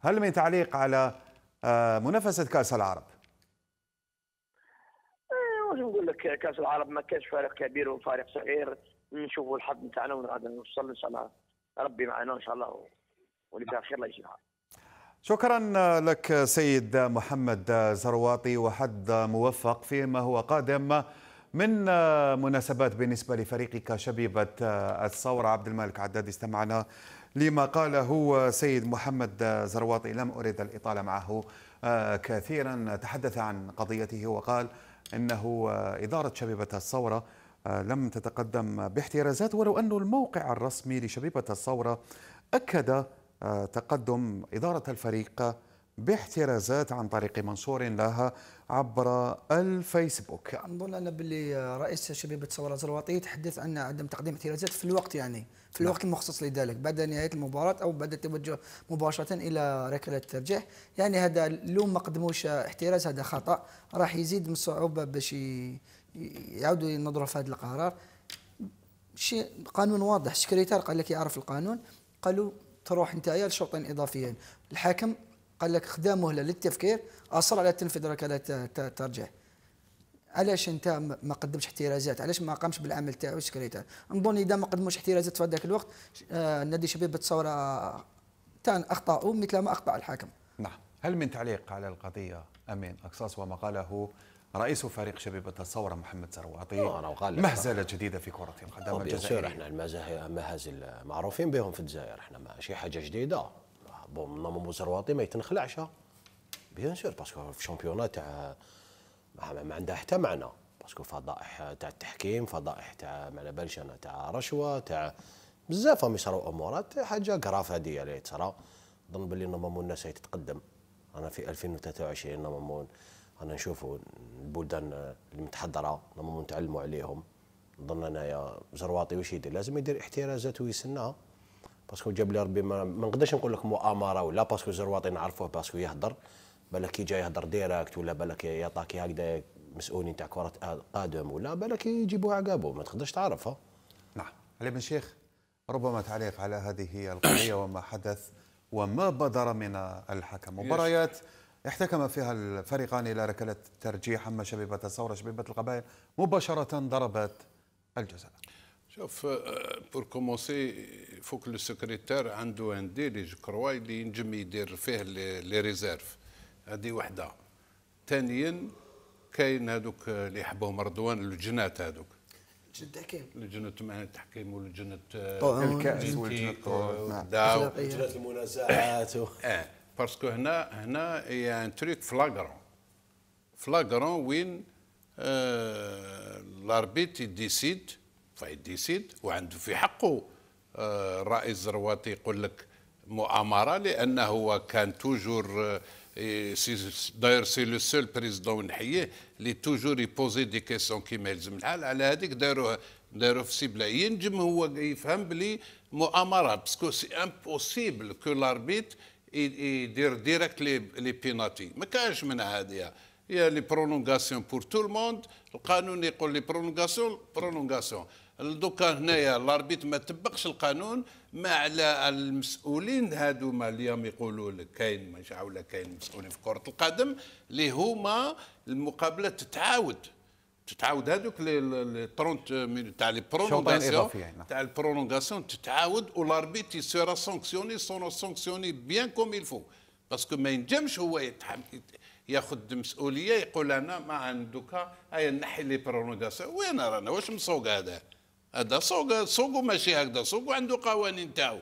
هل من تعليق على آه، منافسة كأس العرب؟ إيه، واش نقول لك كأس العرب ما كانش فارق كبير وفارق صغير نشوفوا الحظ نتاعنا ونقعد نوصل إن شاء الله ربي معنا إن شاء الله واللي فيها خير الله يجي شكرا لك سيد محمد زرواطي وحد موفق فيما هو قادم من مناسبات بالنسبة لفريقك شبيبة الثورة عبد الملك عداد استمعنا لما قاله سيد محمد زرواطي لم أريد الإطالة معه آه، كثيرا تحدث عن قضيته وقال أنه آه، إدارة شبيبة الثورة آه، لم تتقدم باحترازات ولو أن الموقع الرسمي لشبيبة الثورة أكد تقدم إدارة الفريق باحترازات عن طريق منصور لها عبر الفيسبوك نظن أن باللي رئيس شبيبة ثورة زرواطي تحدث عن عدم تقديم احترازات في الوقت يعني في الوقت المخصص لذلك بعد نهاية المباراة أو بعد التوجه مباشرة إلى ركلة الترجيح يعني هذا لو ما قدموش احتراز هذا خطأ راح يزيد من الصعوبة باش يعاودوا ينظروا في هذا القرار شيء قانون واضح السكرتير قال لك يعرف القانون قالوا تروح نتايا لشوطين اضافيين الحاكم قال لك خدا مهله للتفكير اصر على تنفيذ ركلات الترجيح علاش انت ما قدمتش احترازات علاش ما قامش بالعمل تاعو السكري تاعو نظن اذا ما قدموش احترازات في هذاك الوقت آه نادي شبيبه بتصور كان اخطاؤه مثل ما اخطا الحاكم نعم هل من تعليق على القضيه امين اقصاص وما قاله رئيس فريق شبيبة الثورة محمد سرواتي مهزلة جديدة في كرة القدم الجزائرية احنا المهازل معروفين بهم في الجزائر احنا ماشي حاجة جديدة بون نمو ما يتنخلعش بيان سور باسكو في الشامبيونات تاع ما عندها حتى معنى باسكو فضائح تاع التحكيم فضائح تاع ما على باليش انا تاع رشوه تاع بزاف راهم يصراو امورات حاجه كراف هذه اللي ترى ظن باللي نورمالمون الناس هي تتقدم انا في 2023 نورمالمون انا نشوفوا البلدان المتحضره نورمالمون نتعلموا عليهم نظن انايا زرواطي واش يدير لازم يدير احترازات ويسناها باسكو جاب لي ربي ما نقدرش نقول لك مؤامره ولا باسكو زرواطي نعرفوه باسكو يهضر كي جاي يهضر ديريكت ولا بالك يعطاك هكذا مسؤولين تاع كره قدم ولا بالك يجيبوها عقابه ما تقدرش تعرفها نعم علي بن شيخ ربما تعليق على هذه القضيه وما حدث وما بدر من الحكم مباريات احتكم فيها الفريقان الى ركله الترجيح اما شبيبه الثوره شبيبه القبائل مباشره ضربت الجزاء شوف بور كومونسي فوك لو سكرتير عنده ان دي لي جو كروا اللي ينجم يدير فيه لي ريزيرف هذه وحده ثانيا كاين هذوك اللي يحبهم رضوان الجنات هذوك لجنة التحكيم لجنة التحكيم ولجنة الكأس ولجنة المنازعات اه باسكو هنا هنا يا ان تريك فلاغرون فلاغرون وين الاربيت آه، يديسيد فيديسيد وعنده في حقه آه، الرئيس الزرواطي يقول لك مؤامرة لأنه كان توجور آه، سي داير سي لو سول بريزيدون نحيه اللي توجور يبوزي دي كيسيون كيما يلزم الحال على هذيك داروها داروا في سيبلا ينجم هو يفهم بلي مؤامره باسكو سي امبوسيبل كو لاربيت يدير ديريكت لي بيناتي ما كانش من هذه هي لي برونونغاسيون بور تو الموند القانون يقول لي برونونغاسيون برونونغاسيون دوكا هنايا الاربيت ما تبقش القانون ما على المسؤولين هادوما اليوم يقولوا لك كاين مش ولا كاين مسؤولين في كره القدم اللي هما المقابله تتعاود تتعاود هذوك لي 30 تاع لي برونونغاسيون نعم. تاع البرونونغاسيون تتعاود والاربيت سيرا سانكسيوني سونو سانكسيوني بيان كوم فو باسكو ما ينجمش هو يتحمل ياخذ مسؤوليه يقول انا ما عندك هيا نحي لي برونونغاسيون وين رانا واش مسوق هذا هذا سوق سوق ماشي هكذا سوق عنده قوانين تاعو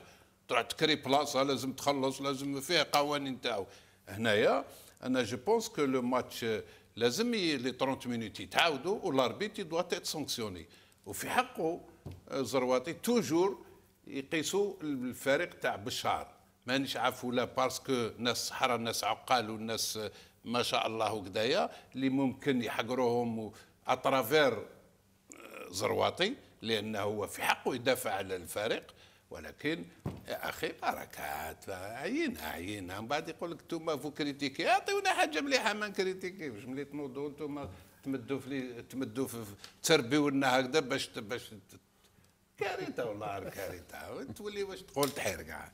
تروح تكري بلاصه لازم تخلص لازم فيها قوانين تاعو هنايا انا جو بونس كو لو ماتش لازم لي 30 مينوت يتعاودوا والاربيت يدوا تيت سانكسيوني وفي حقه زرواطي توجور يقيسوا الفريق تاع بشار مانيش عارف ولا باسكو ناس صحراء ناس عقال والناس ما شاء الله وكدايا اللي ممكن يحقروهم اترافير آه، زرواطي لأنه هو في حقه يدافع على الفريق ولكن يا اخي بركات عينا عينا من بعد يقول لك انتم فو كريتيكي اعطيونا حاجه مليحه ما نكريتيكيوش ملي تنوضوا انتم تمدوا في تمدوا في تربيوا لنا هكذا باش باش كارثه والله كارثه تولي واش تقول تحير كاع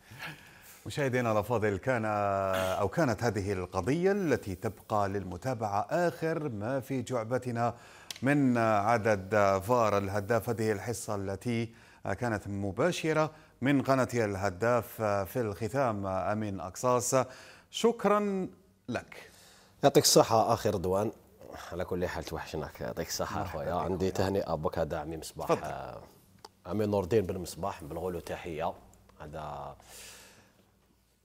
مشاهدينا الافاضل كان او كانت هذه القضيه التي تبقى للمتابعه اخر ما في جعبتنا من عدد فار الهداف هذه الحصة التي كانت مباشرة من قناة الهداف في الختام أمين أقصاص شكرا لك يعطيك الصحة أخي رضوان على كل حال توحشناك يعطيك الصحة أخويا عندي تهنئة بك هذا عمي مصباح آه، أمين نور الدين بن مصباح بنقول له تحية هذا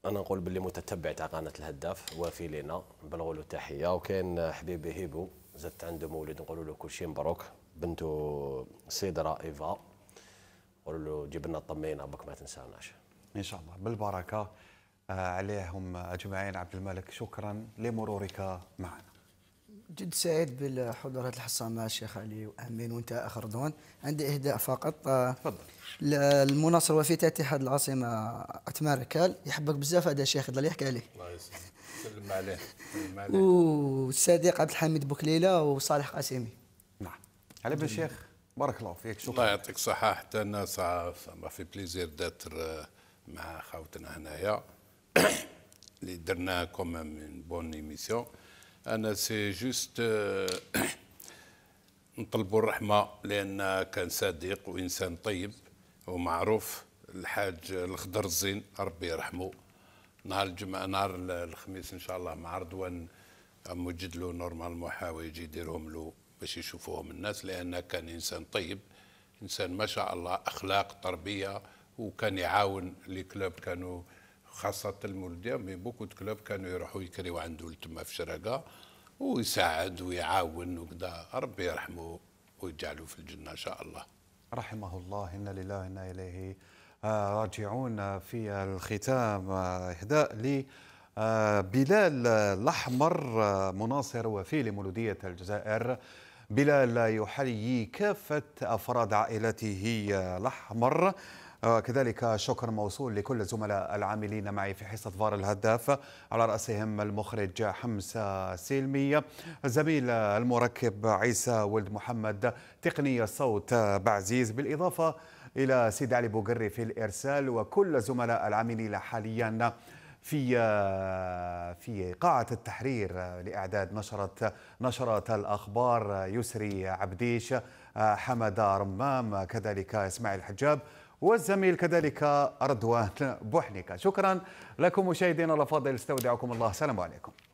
انا نقول باللي متتبع تاع قناه الهداف وافي لينا نبلغوا له تحيه وكاين حبيبي هيبو زدت عنده مولد نقولوا له كل شيء مبروك بنته سيدرا ايفا نقول له جيب لنا الطمينه بك ما تنساناش ان شاء الله بالبركه آه، عليهم اجمعين عبد الملك شكرا لمرورك معنا جد سعيد بالحضور هذه الحصه مع الشيخ علي وامين وانت اخ رضوان عندي اهداء فقط تفضل المناصر وفي اتحاد العاصمه عثمان ركال يحبك بزاف هذا الشيخ يضل يحكي عليه الله يسلمك سلم عليه والصديق عبد الحميد بوكليله وصالح قاسمي نعم على بال الشيخ بارك الله فيك شكرا الله يعطيك الصحه حتى انا ما في بليزير داتر آه، مع خاوتنا هنايا اللي درنا كوم اون بون ايميسيون انا سي جوست آه، نطلبوا الرحمه لان كان صديق وانسان طيب ومعروف الحاج الخضر الزين ربي يرحمه نهار الجمعه نهار الخميس ان شاء الله مع رضوان موجد له نورمال محاوي يجي يديرهم له باش يشوفوهم الناس لان كان انسان طيب انسان ما شاء الله اخلاق تربيه وكان يعاون لي كلوب كانوا خاصة المولودية مي بوكو دو كلوب كانوا يروحوا يكريوا عنده لتما في شراقة ويساعد ويعاون وكذا ربي يرحمه ويجعله في الجنة إن شاء الله رحمه الله إنا لله إنا إليه آه، راجعون في الختام آه، إهداء لي آه، بلال الأحمر مناصر وفي لمولودية الجزائر بلال يحيي كافة أفراد عائلته الأحمر كذلك شكر موصول لكل الزملاء العاملين معي في حصة فار الهداف على رأسهم المخرج حمسة سلمية الزميل المركب عيسى ولد محمد تقنية صوت بعزيز بالإضافة إلى سيد علي بوقري في الإرسال وكل زملاء العاملين حالياً في في قاعة التحرير لإعداد نشرة نشرة الأخبار يسري عبديش حمد رمام كذلك إسماعيل حجاب والزميل كذلك رضوان بوحنيكا شكرا لكم مشاهدينا الأفاضل استودعكم الله السلام عليكم